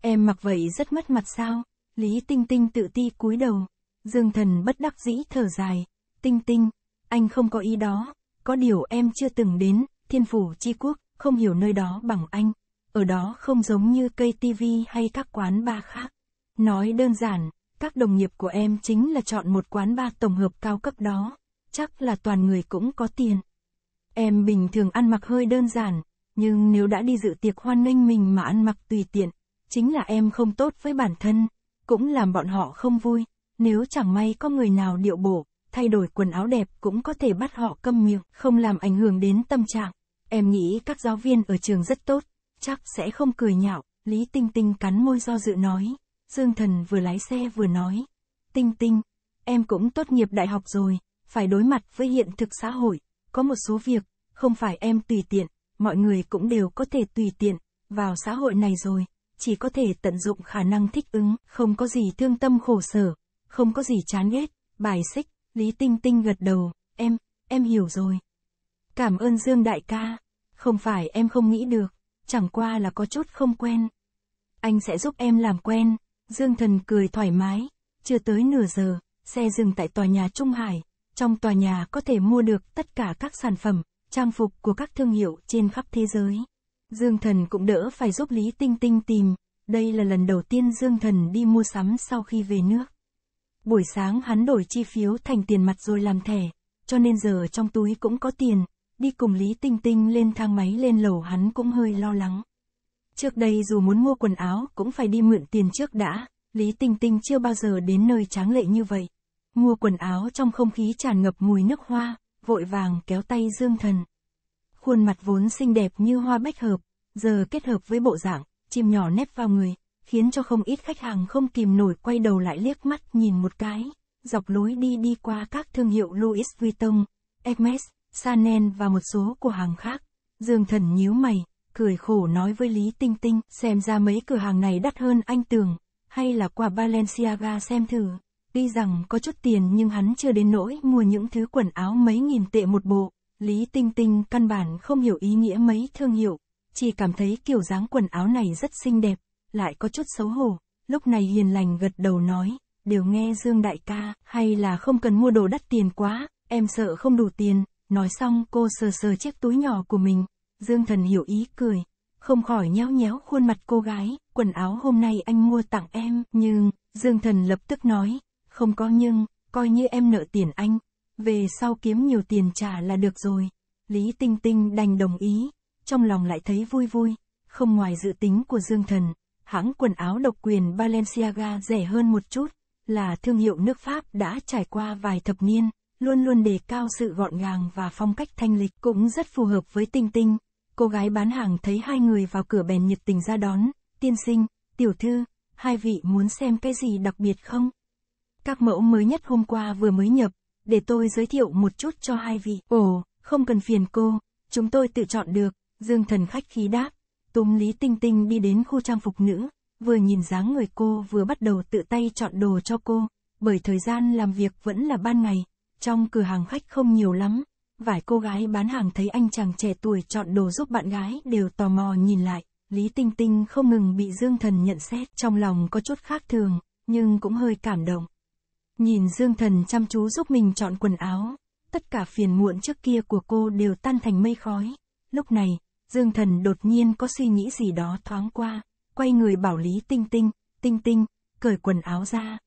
Em mặc vậy rất mất mặt sao? Lý Tinh Tinh tự ti cúi đầu. Dương Thần bất đắc dĩ thở dài. Tinh Tinh, anh không có ý đó. Có điều em chưa từng đến, thiên phủ chi quốc, không hiểu nơi đó bằng anh. Ở đó không giống như cây tivi hay các quán bar khác. Nói đơn giản, các đồng nghiệp của em chính là chọn một quán bar tổng hợp cao cấp đó. Chắc là toàn người cũng có tiền. Em bình thường ăn mặc hơi đơn giản, nhưng nếu đã đi dự tiệc hoan nghênh mình mà ăn mặc tùy tiện, chính là em không tốt với bản thân, cũng làm bọn họ không vui, nếu chẳng may có người nào điệu bổ, thay đổi quần áo đẹp cũng có thể bắt họ câm miệng, không làm ảnh hưởng đến tâm trạng. Em nghĩ các giáo viên ở trường rất tốt, chắc sẽ không cười nhạo, Lý Tinh Tinh cắn môi do dự nói. Dương Thần vừa lái xe vừa nói. Tinh Tinh, em cũng tốt nghiệp đại học rồi, phải đối mặt với hiện thực xã hội, có một số việc, không phải em tùy tiện, mọi người cũng đều có thể tùy tiện, vào xã hội này rồi, chỉ có thể tận dụng khả năng thích ứng, không có gì thương tâm khổ sở, không có gì chán ghét, bài xích, Lý Tinh Tinh gật đầu, em, em hiểu rồi. Cảm ơn Dương Đại ca, không phải em không nghĩ được, chẳng qua là có chút không quen. Anh sẽ giúp em làm quen, Dương Thần cười thoải mái, chưa tới nửa giờ, xe dừng tại tòa nhà Trung Hải, trong tòa nhà có thể mua được tất cả các sản phẩm, trang phục của các thương hiệu trên khắp thế giới. Dương Thần cũng đỡ phải giúp Lý Tinh Tinh tìm, đây là lần đầu tiên Dương Thần đi mua sắm sau khi về nước. Buổi sáng hắn đổi chi phiếu thành tiền mặt rồi làm thẻ, cho nên giờ trong túi cũng có tiền, đi cùng Lý Tinh Tinh lên thang máy lên lầu hắn cũng hơi lo lắng. Trước đây dù muốn mua quần áo cũng phải đi mượn tiền trước đã, Lý Tinh Tinh chưa bao giờ đến nơi tráng lệ như vậy. Mua quần áo trong không khí tràn ngập mùi nước hoa, vội vàng kéo tay Dương Thần. Khuôn mặt vốn xinh đẹp như hoa bách hợp, giờ kết hợp với bộ dạng, chim nhỏ nép vào người, khiến cho không ít khách hàng không kìm nổi quay đầu lại liếc mắt nhìn một cái, dọc lối đi đi qua các thương hiệu Louis Vuitton, Hermes, Chanel và một số cửa hàng khác. Dương Thần nhíu mày, cười khổ nói với Lý Tinh Tinh, xem ra mấy cửa hàng này đắt hơn anh tưởng, hay là qua Balenciaga xem thử. Tuy rằng có chút tiền nhưng hắn chưa đến nỗi mua những thứ quần áo mấy nghìn tệ một bộ. Lý Tinh Tinh căn bản không hiểu ý nghĩa mấy thương hiệu, chỉ cảm thấy kiểu dáng quần áo này rất xinh đẹp, lại có chút xấu hổ. Lúc này hiền lành gật đầu nói, đều nghe Dương Đại ca, hay là không cần mua đồ đắt tiền quá, em sợ không đủ tiền. Nói xong cô sờ sờ chiếc túi nhỏ của mình, Dương Thần hiểu ý cười, không khỏi nhéo nhéo khuôn mặt cô gái, quần áo hôm nay anh mua tặng em, nhưng, Dương Thần lập tức nói, không có nhưng, coi như em nợ tiền anh, về sau kiếm nhiều tiền trả là được rồi. Lý Tinh Tinh đành đồng ý, trong lòng lại thấy vui vui, không ngoài dự tính của Dương Thần, hãng quần áo độc quyền Balenciaga rẻ hơn một chút, là thương hiệu nước Pháp đã trải qua vài thập niên, luôn luôn đề cao sự gọn gàng và phong cách thanh lịch cũng rất phù hợp với Tinh Tinh. Cô gái bán hàng thấy hai người vào cửa bèn nhiệt tình ra đón, tiên sinh, tiểu thư, hai vị muốn xem cái gì đặc biệt không? Các mẫu mới nhất hôm qua vừa mới nhập, để tôi giới thiệu một chút cho hai vị. Ồ, không cần phiền cô, chúng tôi tự chọn được, Dương Thần khách khí đáp. Túm Lý Tinh Tinh đi đến khu trang phục nữ, vừa nhìn dáng người cô vừa bắt đầu tự tay chọn đồ cho cô, bởi thời gian làm việc vẫn là ban ngày, trong cửa hàng khách không nhiều lắm. Vài cô gái bán hàng thấy anh chàng trẻ tuổi chọn đồ giúp bạn gái đều tò mò nhìn lại, Lý Tinh Tinh không ngừng bị Dương Thần nhận xét, trong lòng có chút khác thường, nhưng cũng hơi cảm động. Nhìn Dương Thần chăm chú giúp mình chọn quần áo, tất cả phiền muộn trước kia của cô đều tan thành mây khói. Lúc này, Dương Thần đột nhiên có suy nghĩ gì đó thoáng qua, quay người bảo Lý Tinh Tinh, Tinh Tinh, cởi quần áo ra.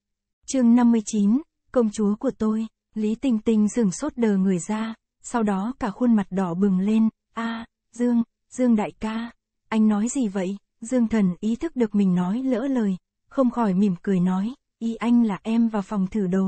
chương 59, công chúa của tôi, Lý Tinh Tinh dừng sốt đờ người ra, sau đó cả khuôn mặt đỏ bừng lên, a à, Dương, Dương đại ca, anh nói gì vậy? Dương Thần ý thức được mình nói lỡ lời, không khỏi mỉm cười nói, Y anh là em vào phòng thử đồ.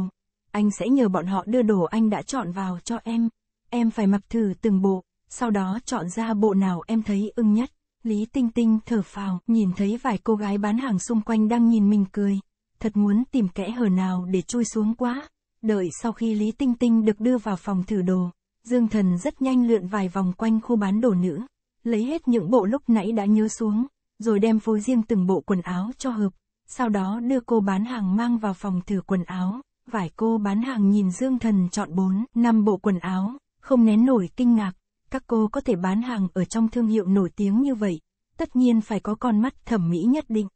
Anh sẽ nhờ bọn họ đưa đồ anh đã chọn vào cho em. Em phải mặc thử từng bộ, sau đó chọn ra bộ nào em thấy ưng nhất. Lý Tinh Tinh thở phào, nhìn thấy vài cô gái bán hàng xung quanh đang nhìn mình cười. Thật muốn tìm kẽ hở nào để chui xuống quá. Đợi sau khi Lý Tinh Tinh được đưa vào phòng thử đồ, Dương Thần rất nhanh lượn vài vòng quanh khu bán đồ nữ. Lấy hết những bộ lúc nãy đã nhớ xuống, rồi đem phối riêng từng bộ quần áo cho hợp sau đó đưa cô bán hàng mang vào phòng thử quần áo, vải cô bán hàng nhìn Dương Thần chọn 4, 5 bộ quần áo, không nén nổi kinh ngạc, các cô có thể bán hàng ở trong thương hiệu nổi tiếng như vậy, tất nhiên phải có con mắt thẩm mỹ nhất định.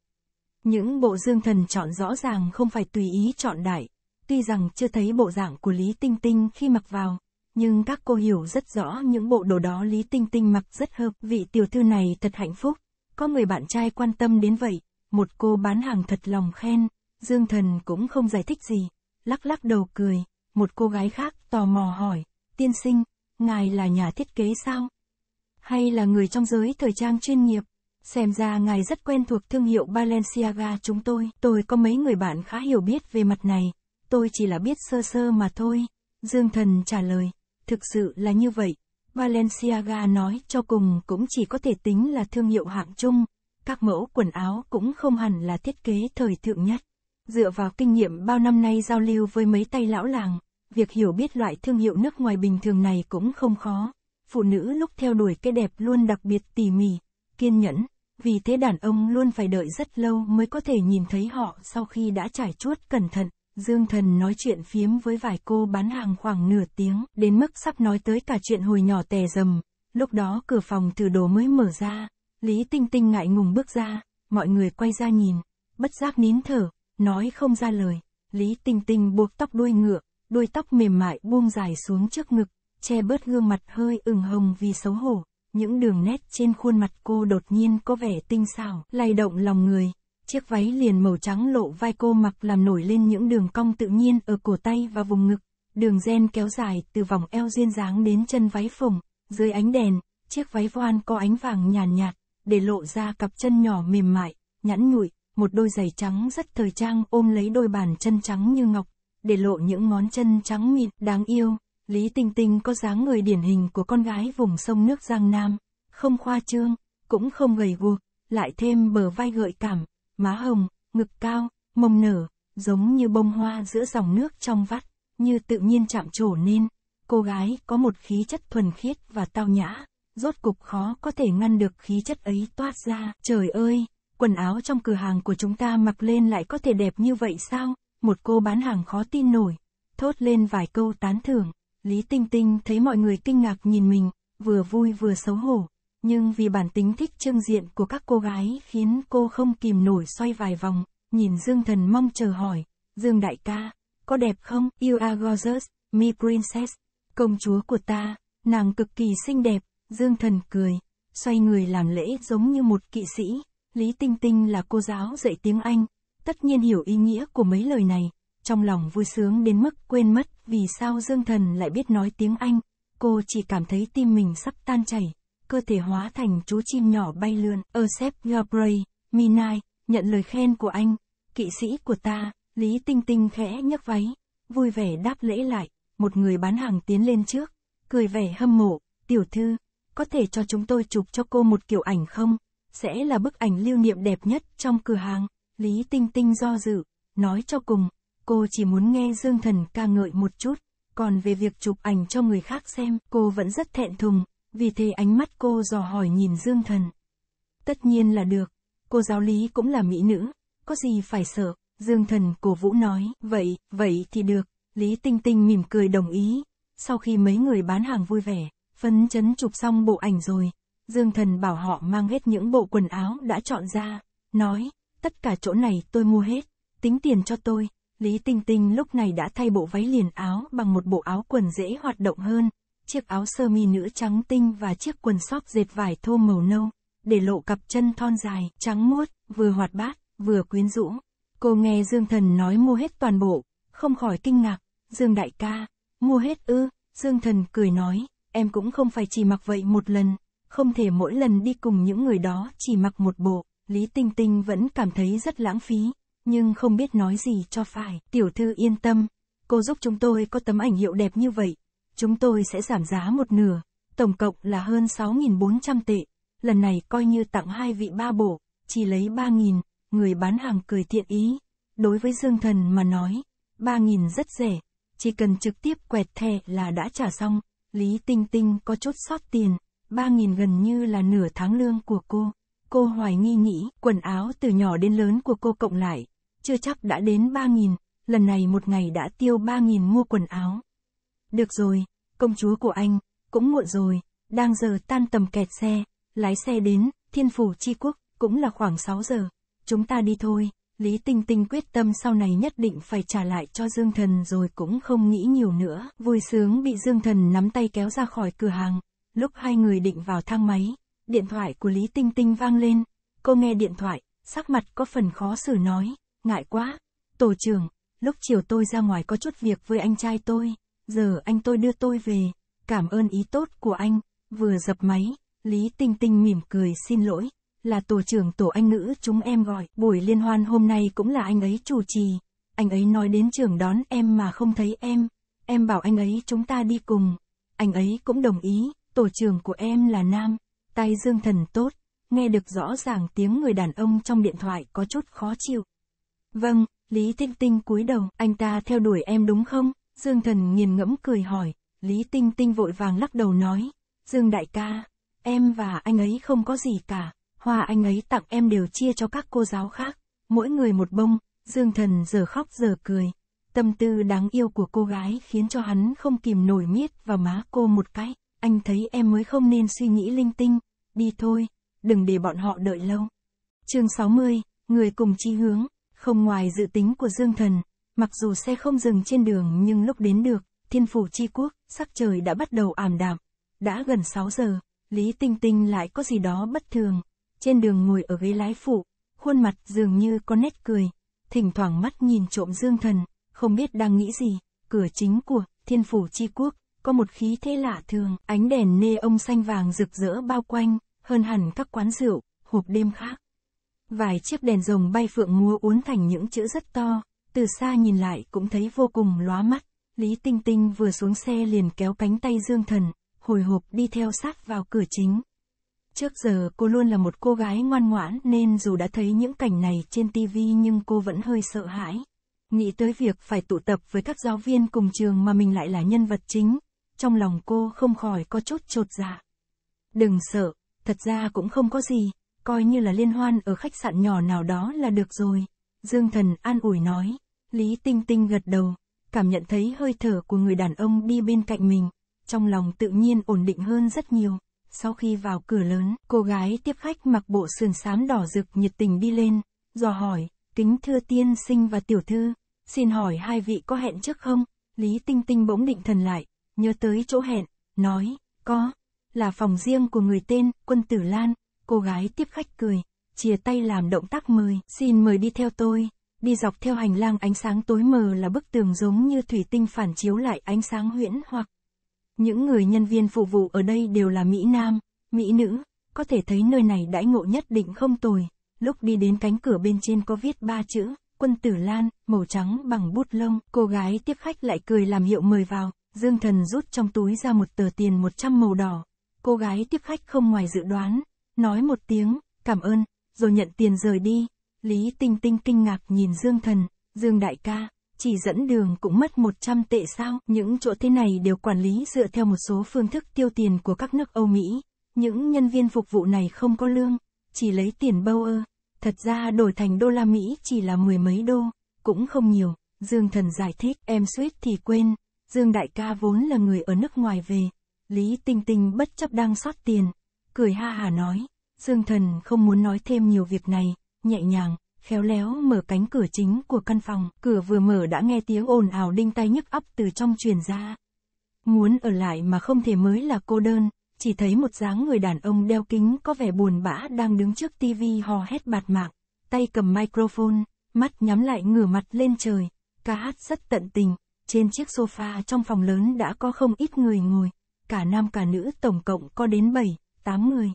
Những bộ Dương Thần chọn rõ ràng không phải tùy ý chọn đại, tuy rằng chưa thấy bộ dạng của Lý Tinh Tinh khi mặc vào, nhưng các cô hiểu rất rõ những bộ đồ đó Lý Tinh Tinh mặc rất hợp, vị tiểu thư này thật hạnh phúc, có người bạn trai quan tâm đến vậy một cô bán hàng thật lòng khen, Dương Thần cũng không giải thích gì, lắc lắc đầu cười, một cô gái khác tò mò hỏi, tiên sinh, ngài là nhà thiết kế sao? Hay là người trong giới thời trang chuyên nghiệp? Xem ra ngài rất quen thuộc thương hiệu Balenciaga chúng tôi. Tôi có mấy người bạn khá hiểu biết về mặt này. Tôi chỉ là biết sơ sơ mà thôi. Dương Thần trả lời. Thực sự là như vậy. Balenciaga nói cho cùng cũng chỉ có thể tính là thương hiệu hạng chung các mẫu quần áo cũng không hẳn là thiết kế thời thượng nhất. Dựa vào kinh nghiệm bao năm nay giao lưu với mấy tay lão làng, việc hiểu biết loại thương hiệu nước ngoài bình thường này cũng không khó. Phụ nữ lúc theo đuổi cái đẹp luôn đặc biệt tỉ mỉ, kiên nhẫn, vì thế đàn ông luôn phải đợi rất lâu mới có thể nhìn thấy họ sau khi đã trải chuốt cẩn thận. Dương Thần nói chuyện phiếm với vài cô bán hàng khoảng nửa tiếng, đến mức sắp nói tới cả chuyện hồi nhỏ tè dầm. Lúc đó cửa phòng thử đồ mới mở ra, Lý Tinh Tinh ngại ngùng bước ra, mọi người quay ra nhìn, bất giác nín thở, nói không ra lời. Lý Tinh Tinh buộc tóc đuôi ngựa, đuôi tóc mềm mại buông dài xuống trước ngực, che bớt gương mặt hơi ửng hồng vì xấu hổ. Những đường nét trên khuôn mặt cô đột nhiên có vẻ tinh xảo, lay động lòng người. Chiếc váy liền màu trắng lộ vai cô mặc làm nổi lên những đường cong tự nhiên ở cổ tay và vùng ngực. Đường ren kéo dài từ vòng eo duyên dáng đến chân váy phồng, dưới ánh đèn, chiếc váy voan có ánh vàng nhàn nhạt, nhạt, để lộ ra cặp chân nhỏ mềm mại, nhẵn nhụi, một đôi giày trắng rất thời trang ôm lấy đôi bàn chân trắng như ngọc, để lộ những ngón chân trắng mịn, đáng yêu. Lý Tinh Tinh có dáng người điển hình của con gái vùng sông nước Giang Nam, không khoa trương, cũng không gầy guộc, lại thêm bờ vai gợi cảm, má hồng, ngực cao, mông nở, giống như bông hoa giữa dòng nước trong vắt, như tự nhiên chạm trổ nên. Cô gái có một khí chất thuần khiết và tao nhã, rốt cục khó có thể ngăn được khí chất ấy toát ra. Trời ơi, quần áo trong cửa hàng của chúng ta mặc lên lại có thể đẹp như vậy sao? Một cô bán hàng khó tin nổi, thốt lên vài câu tán thưởng. Lý Tinh Tinh thấy mọi người kinh ngạc nhìn mình, vừa vui vừa xấu hổ. Nhưng vì bản tính thích trương diện của các cô gái khiến cô không kìm nổi xoay vài vòng, nhìn Dương Thần mong chờ hỏi, Dương Đại ca, có đẹp không? You are gorgeous, me princess, công chúa của ta, nàng cực kỳ xinh đẹp, Dương Thần cười, xoay người làm lễ giống như một kỵ sĩ. Lý Tinh Tinh là cô giáo dạy tiếng Anh, tất nhiên hiểu ý nghĩa của mấy lời này, trong lòng vui sướng đến mức quên mất vì sao Dương Thần lại biết nói tiếng Anh. Cô chỉ cảm thấy tim mình sắp tan chảy, cơ thể hóa thành chú chim nhỏ bay lượn. Osep Gabriel, Minai, nhận lời khen của anh, kỵ sĩ của ta, Lý Tinh Tinh khẽ nhấc váy, vui vẻ đáp lễ lại, một người bán hàng tiến lên trước, cười vẻ hâm mộ, tiểu thư, có thể cho chúng tôi chụp cho cô một kiểu ảnh không? Sẽ là bức ảnh lưu niệm đẹp nhất trong cửa hàng. Lý Tinh Tinh do dự, nói cho cùng, cô chỉ muốn nghe Dương Thần ca ngợi một chút, còn về việc chụp ảnh cho người khác xem, cô vẫn rất thẹn thùng, vì thế ánh mắt cô dò hỏi nhìn Dương Thần. Tất nhiên là được, cô giáo lý cũng là mỹ nữ, có gì phải sợ, Dương Thần cổ vũ nói, vậy, vậy thì được, Lý Tinh Tinh mỉm cười đồng ý, sau khi mấy người bán hàng vui vẻ, Phấn chấn chụp xong bộ ảnh rồi, Dương Thần bảo họ mang hết những bộ quần áo đã chọn ra, nói, tất cả chỗ này tôi mua hết, tính tiền cho tôi. Lý Tinh Tinh lúc này đã thay bộ váy liền áo bằng một bộ áo quần dễ hoạt động hơn, chiếc áo sơ mi nữ trắng tinh và chiếc quần sót dệt vải thô màu nâu, để lộ cặp chân thon dài, trắng muốt, vừa hoạt bát, vừa quyến rũ. Cô nghe Dương Thần nói mua hết toàn bộ, không khỏi kinh ngạc, Dương đại ca, mua hết ư, Dương Thần cười nói, em cũng không phải chỉ mặc vậy một lần, không thể mỗi lần đi cùng những người đó chỉ mặc một bộ, Lý Tinh Tinh vẫn cảm thấy rất lãng phí, nhưng không biết nói gì cho phải, tiểu thư yên tâm, cô giúp chúng tôi có tấm ảnh hiệu đẹp như vậy, chúng tôi sẽ giảm giá một nửa, tổng cộng là hơn 6.400 tệ, lần này coi như tặng hai vị ba bộ, chỉ lấy 3.000, người bán hàng cười thiện ý, đối với Dương Thần mà nói, 3.000 rất rẻ, chỉ cần trực tiếp quẹt thẻ là đã trả xong. Lý Tinh Tinh có chút sót tiền, 3.000 gần như là nửa tháng lương của cô. Cô hoài nghi nghĩ, quần áo từ nhỏ đến lớn của cô cộng lại, chưa chắc đã đến 3.000, lần này một ngày đã tiêu 3.000 mua quần áo. Được rồi, công chúa của anh, cũng muộn rồi, đang giờ tan tầm kẹt xe, lái xe đến, thiên phủ chi quốc, cũng là khoảng 6 giờ, chúng ta đi thôi. Lý Tinh Tinh quyết tâm sau này nhất định phải trả lại cho Dương Thần rồi cũng không nghĩ nhiều nữa. Vui sướng bị Dương Thần nắm tay kéo ra khỏi cửa hàng. Lúc hai người định vào thang máy, điện thoại của Lý Tinh Tinh vang lên. Cô nghe điện thoại, sắc mặt có phần khó xử nói. Ngại quá. Tổ trưởng, lúc chiều tôi ra ngoài có chút việc với anh trai tôi. Giờ anh tôi đưa tôi về. Cảm ơn ý tốt của anh. Vừa dập máy, Lý Tinh Tinh mỉm cười xin lỗi là tổ trưởng tổ anh ngữ chúng em gọi, buổi liên hoan hôm nay cũng là anh ấy chủ trì. Anh ấy nói đến trường đón em mà không thấy em, em bảo anh ấy chúng ta đi cùng. Anh ấy cũng đồng ý, tổ trưởng của em là nam, tay dương thần tốt, nghe được rõ ràng tiếng người đàn ông trong điện thoại có chút khó chịu. Vâng, Lý Tinh Tinh cúi đầu, anh ta theo đuổi em đúng không? Dương thần nghiền ngẫm cười hỏi, Lý Tinh Tinh vội vàng lắc đầu nói, Dương đại ca, em và anh ấy không có gì cả hoa anh ấy tặng em đều chia cho các cô giáo khác, mỗi người một bông, Dương Thần giờ khóc giờ cười. Tâm tư đáng yêu của cô gái khiến cho hắn không kìm nổi miết vào má cô một cái, anh thấy em mới không nên suy nghĩ linh tinh, đi thôi, đừng để bọn họ đợi lâu. chương 60, người cùng chi hướng, không ngoài dự tính của Dương Thần, mặc dù xe không dừng trên đường nhưng lúc đến được, thiên phủ chi quốc, sắc trời đã bắt đầu ảm đạm. Đã gần 6 giờ, Lý Tinh Tinh lại có gì đó bất thường, trên đường ngồi ở ghế lái phụ, khuôn mặt dường như có nét cười, thỉnh thoảng mắt nhìn trộm dương thần, không biết đang nghĩ gì, cửa chính của thiên phủ chi quốc, có một khí thế lạ thường, ánh đèn nê ông xanh vàng rực rỡ bao quanh, hơn hẳn các quán rượu, hộp đêm khác. Vài chiếc đèn rồng bay phượng múa uốn thành những chữ rất to, từ xa nhìn lại cũng thấy vô cùng lóa mắt. Lý Tinh Tinh vừa xuống xe liền kéo cánh tay Dương Thần, hồi hộp đi theo sát vào cửa chính. Trước giờ cô luôn là một cô gái ngoan ngoãn nên dù đã thấy những cảnh này trên TV nhưng cô vẫn hơi sợ hãi. Nghĩ tới việc phải tụ tập với các giáo viên cùng trường mà mình lại là nhân vật chính, trong lòng cô không khỏi có chút trột dạ. Đừng sợ, thật ra cũng không có gì, coi như là liên hoan ở khách sạn nhỏ nào đó là được rồi. Dương thần an ủi nói, Lý Tinh Tinh gật đầu, cảm nhận thấy hơi thở của người đàn ông đi bên cạnh mình, trong lòng tự nhiên ổn định hơn rất nhiều. Sau khi vào cửa lớn, cô gái tiếp khách mặc bộ sườn xám đỏ rực nhiệt tình đi lên, dò hỏi, kính thưa tiên sinh và tiểu thư, xin hỏi hai vị có hẹn trước không? Lý Tinh Tinh bỗng định thần lại, nhớ tới chỗ hẹn, nói, có, là phòng riêng của người tên, quân tử Lan, cô gái tiếp khách cười, chia tay làm động tác mời, xin mời đi theo tôi, đi dọc theo hành lang ánh sáng tối mờ là bức tường giống như thủy tinh phản chiếu lại ánh sáng huyễn hoặc những người nhân viên phục vụ ở đây đều là Mỹ Nam, Mỹ nữ, có thể thấy nơi này đãi ngộ nhất định không tồi. Lúc đi đến cánh cửa bên trên có viết ba chữ, quân tử lan, màu trắng bằng bút lông, cô gái tiếp khách lại cười làm hiệu mời vào, Dương Thần rút trong túi ra một tờ tiền 100 màu đỏ. Cô gái tiếp khách không ngoài dự đoán, nói một tiếng, cảm ơn, rồi nhận tiền rời đi. Lý Tinh Tinh kinh ngạc nhìn Dương Thần, Dương Đại ca, chỉ dẫn đường cũng mất 100 tệ sao? Những chỗ thế này đều quản lý dựa theo một số phương thức tiêu tiền của các nước Âu Mỹ. Những nhân viên phục vụ này không có lương, chỉ lấy tiền bao ơ. Thật ra đổi thành đô la Mỹ chỉ là mười mấy đô, cũng không nhiều. Dương Thần giải thích, em suýt thì quên, Dương Đại ca vốn là người ở nước ngoài về. Lý Tinh Tinh bất chấp đang sót tiền, cười ha hà nói, Dương Thần không muốn nói thêm nhiều việc này, nhẹ nhàng, khéo léo mở cánh cửa chính của căn phòng, cửa vừa mở đã nghe tiếng ồn ào đinh tai nhức óc từ trong truyền ra. Muốn ở lại mà không thể mới là cô đơn, chỉ thấy một dáng người đàn ông đeo kính có vẻ buồn bã đang đứng trước tivi hò hét bạt mạng, tay cầm microphone, mắt nhắm lại ngửa mặt lên trời, ca hát rất tận tình, trên chiếc sofa trong phòng lớn đã có không ít người ngồi, cả nam cả nữ tổng cộng có đến 7, 8 người.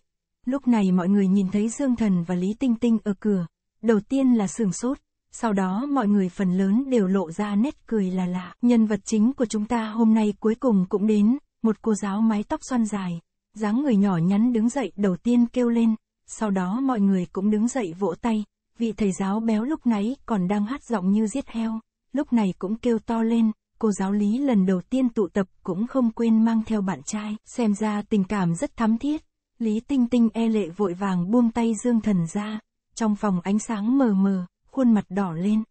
Lúc này mọi người nhìn thấy Dương Thần và Lý Tinh Tinh ở cửa, Đầu tiên là sườn sốt, sau đó mọi người phần lớn đều lộ ra nét cười là lạ. Nhân vật chính của chúng ta hôm nay cuối cùng cũng đến, một cô giáo mái tóc xoăn dài, dáng người nhỏ nhắn đứng dậy đầu tiên kêu lên, sau đó mọi người cũng đứng dậy vỗ tay, vị thầy giáo béo lúc nãy còn đang hát giọng như giết heo, lúc này cũng kêu to lên, cô giáo lý lần đầu tiên tụ tập cũng không quên mang theo bạn trai, xem ra tình cảm rất thắm thiết. Lý Tinh Tinh e lệ vội vàng buông tay Dương Thần ra, trong phòng ánh sáng mờ mờ, khuôn mặt đỏ lên.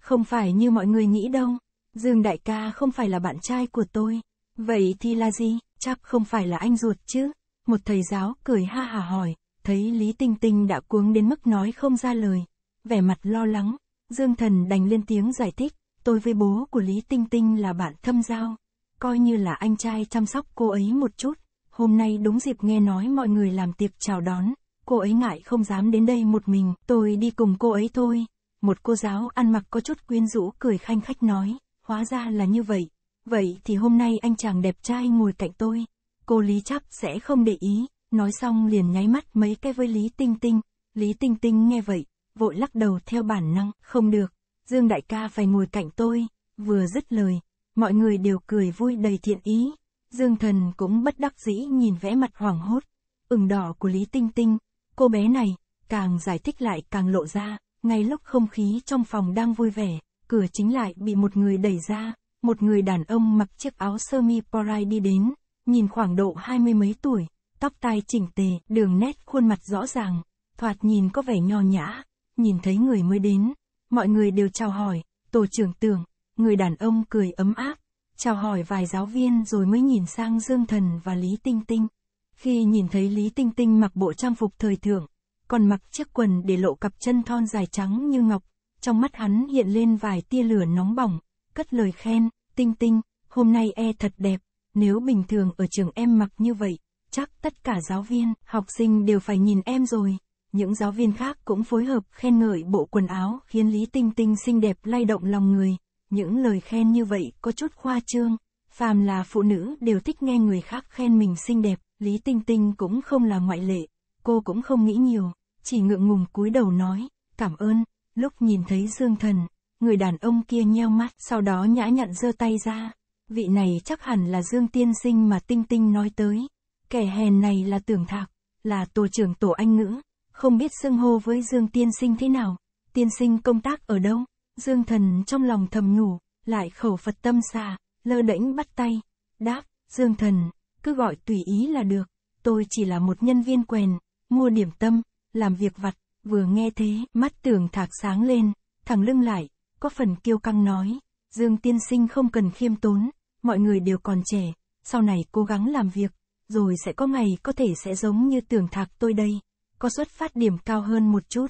Không phải như mọi người nghĩ đâu. Dương đại ca không phải là bạn trai của tôi. Vậy thì là gì? Chắc không phải là anh ruột chứ. Một thầy giáo cười ha hà hỏi, thấy Lý Tinh Tinh đã cuống đến mức nói không ra lời. Vẻ mặt lo lắng, Dương Thần đành lên tiếng giải thích, tôi với bố của Lý Tinh Tinh là bạn thâm giao. Coi như là anh trai chăm sóc cô ấy một chút. Hôm nay đúng dịp nghe nói mọi người làm tiệc chào đón, cô ấy ngại không dám đến đây một mình, tôi đi cùng cô ấy thôi. Một cô giáo ăn mặc có chút quyến rũ cười khanh khách nói, hóa ra là như vậy. Vậy thì hôm nay anh chàng đẹp trai ngồi cạnh tôi, cô Lý chắc sẽ không để ý, nói xong liền nháy mắt mấy cái với Lý Tinh Tinh. Lý Tinh Tinh nghe vậy, vội lắc đầu theo bản năng, không được, Dương Đại ca phải ngồi cạnh tôi, vừa dứt lời, mọi người đều cười vui đầy thiện ý. Dương Thần cũng bất đắc dĩ nhìn vẽ mặt hoảng hốt, ửng đỏ của Lý Tinh Tinh, Cô bé này, càng giải thích lại càng lộ ra, ngay lúc không khí trong phòng đang vui vẻ, cửa chính lại bị một người đẩy ra, một người đàn ông mặc chiếc áo sơ mi porai đi đến, nhìn khoảng độ hai mươi mấy tuổi, tóc tai chỉnh tề, đường nét khuôn mặt rõ ràng, thoạt nhìn có vẻ nho nhã, nhìn thấy người mới đến, mọi người đều chào hỏi, tổ trưởng tưởng, người đàn ông cười ấm áp, chào hỏi vài giáo viên rồi mới nhìn sang Dương Thần và Lý Tinh Tinh. Khi nhìn thấy Lý Tinh Tinh mặc bộ trang phục thời thượng, còn mặc chiếc quần để lộ cặp chân thon dài trắng như ngọc, trong mắt hắn hiện lên vài tia lửa nóng bỏng, cất lời khen, Tinh Tinh, hôm nay e thật đẹp, nếu bình thường ở trường em mặc như vậy, chắc tất cả giáo viên, học sinh đều phải nhìn em rồi. Những giáo viên khác cũng phối hợp khen ngợi bộ quần áo khiến Lý Tinh Tinh xinh đẹp lay động lòng người. Những lời khen như vậy có chút khoa trương, phàm là phụ nữ đều thích nghe người khác khen mình xinh đẹp. Lý Tinh Tinh cũng không là ngoại lệ, cô cũng không nghĩ nhiều, chỉ ngượng ngùng cúi đầu nói, cảm ơn, lúc nhìn thấy Dương Thần, người đàn ông kia nheo mắt, sau đó nhã nhặn giơ tay ra, vị này chắc hẳn là Dương Tiên Sinh mà Tinh Tinh nói tới, kẻ hèn này là tưởng thạc, là tổ trưởng tổ anh ngữ, không biết xưng hô với Dương Tiên Sinh thế nào, Tiên Sinh công tác ở đâu, Dương Thần trong lòng thầm nhủ, lại khẩu Phật tâm xà, lơ đễnh bắt tay, đáp, Dương Thần, cứ gọi tùy ý là được, tôi chỉ là một nhân viên quèn, mua điểm tâm, làm việc vặt, vừa nghe thế, mắt tưởng thạc sáng lên, thẳng lưng lại, có phần kiêu căng nói, Dương tiên sinh không cần khiêm tốn, mọi người đều còn trẻ, sau này cố gắng làm việc, rồi sẽ có ngày có thể sẽ giống như tưởng thạc tôi đây, có xuất phát điểm cao hơn một chút.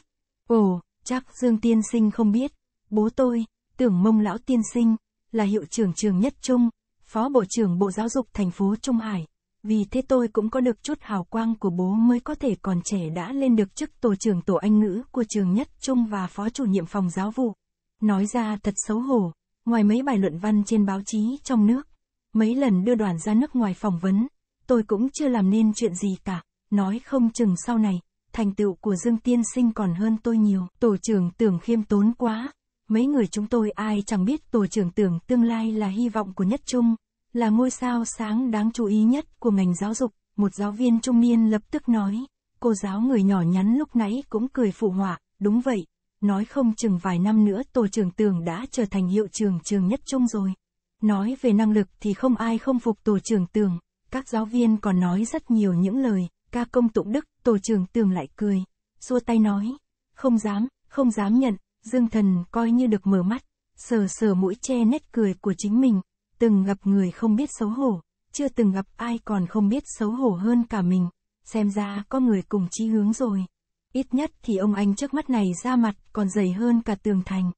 Ồ, chắc Dương tiên sinh không biết, bố tôi, tưởng mông lão tiên sinh, là hiệu trưởng trường nhất trung, Phó Bộ trưởng Bộ Giáo dục thành phố Trung Hải. Vì thế tôi cũng có được chút hào quang của bố mới có thể còn trẻ đã lên được chức tổ trưởng tổ Anh ngữ của trường nhất trung và phó chủ nhiệm phòng giáo vụ. Nói ra thật xấu hổ, ngoài mấy bài luận văn trên báo chí trong nước, mấy lần đưa đoàn ra nước ngoài phỏng vấn, tôi cũng chưa làm nên chuyện gì cả, nói không chừng sau này, thành tựu của Dương Tiên Sinh còn hơn tôi nhiều. Tổ trưởng tưởng khiêm tốn quá, mấy người chúng tôi ai chẳng biết tổ trưởng tưởng tương lai là hy vọng của Nhất Trung, là ngôi sao sáng đáng chú ý nhất của ngành giáo dục, một giáo viên trung niên lập tức nói, cô giáo người nhỏ nhắn lúc nãy cũng cười phụ họa, đúng vậy, nói không chừng vài năm nữa tổ trưởng tưởng đã trở thành hiệu trường trường Nhất Trung rồi. Nói về năng lực thì không ai không phục tổ trưởng tưởng, các giáo viên còn nói rất nhiều những lời, ca công tụng đức, tổ trưởng tưởng lại cười, xua tay nói, không dám, không dám nhận, Dương Thần coi như được mở mắt, sờ sờ mũi che nét cười của chính mình, từng gặp người không biết xấu hổ, chưa từng gặp ai còn không biết xấu hổ hơn cả mình, xem ra có người cùng chí hướng rồi. Ít nhất thì ông anh trước mắt này ra mặt còn dày hơn cả tường thành.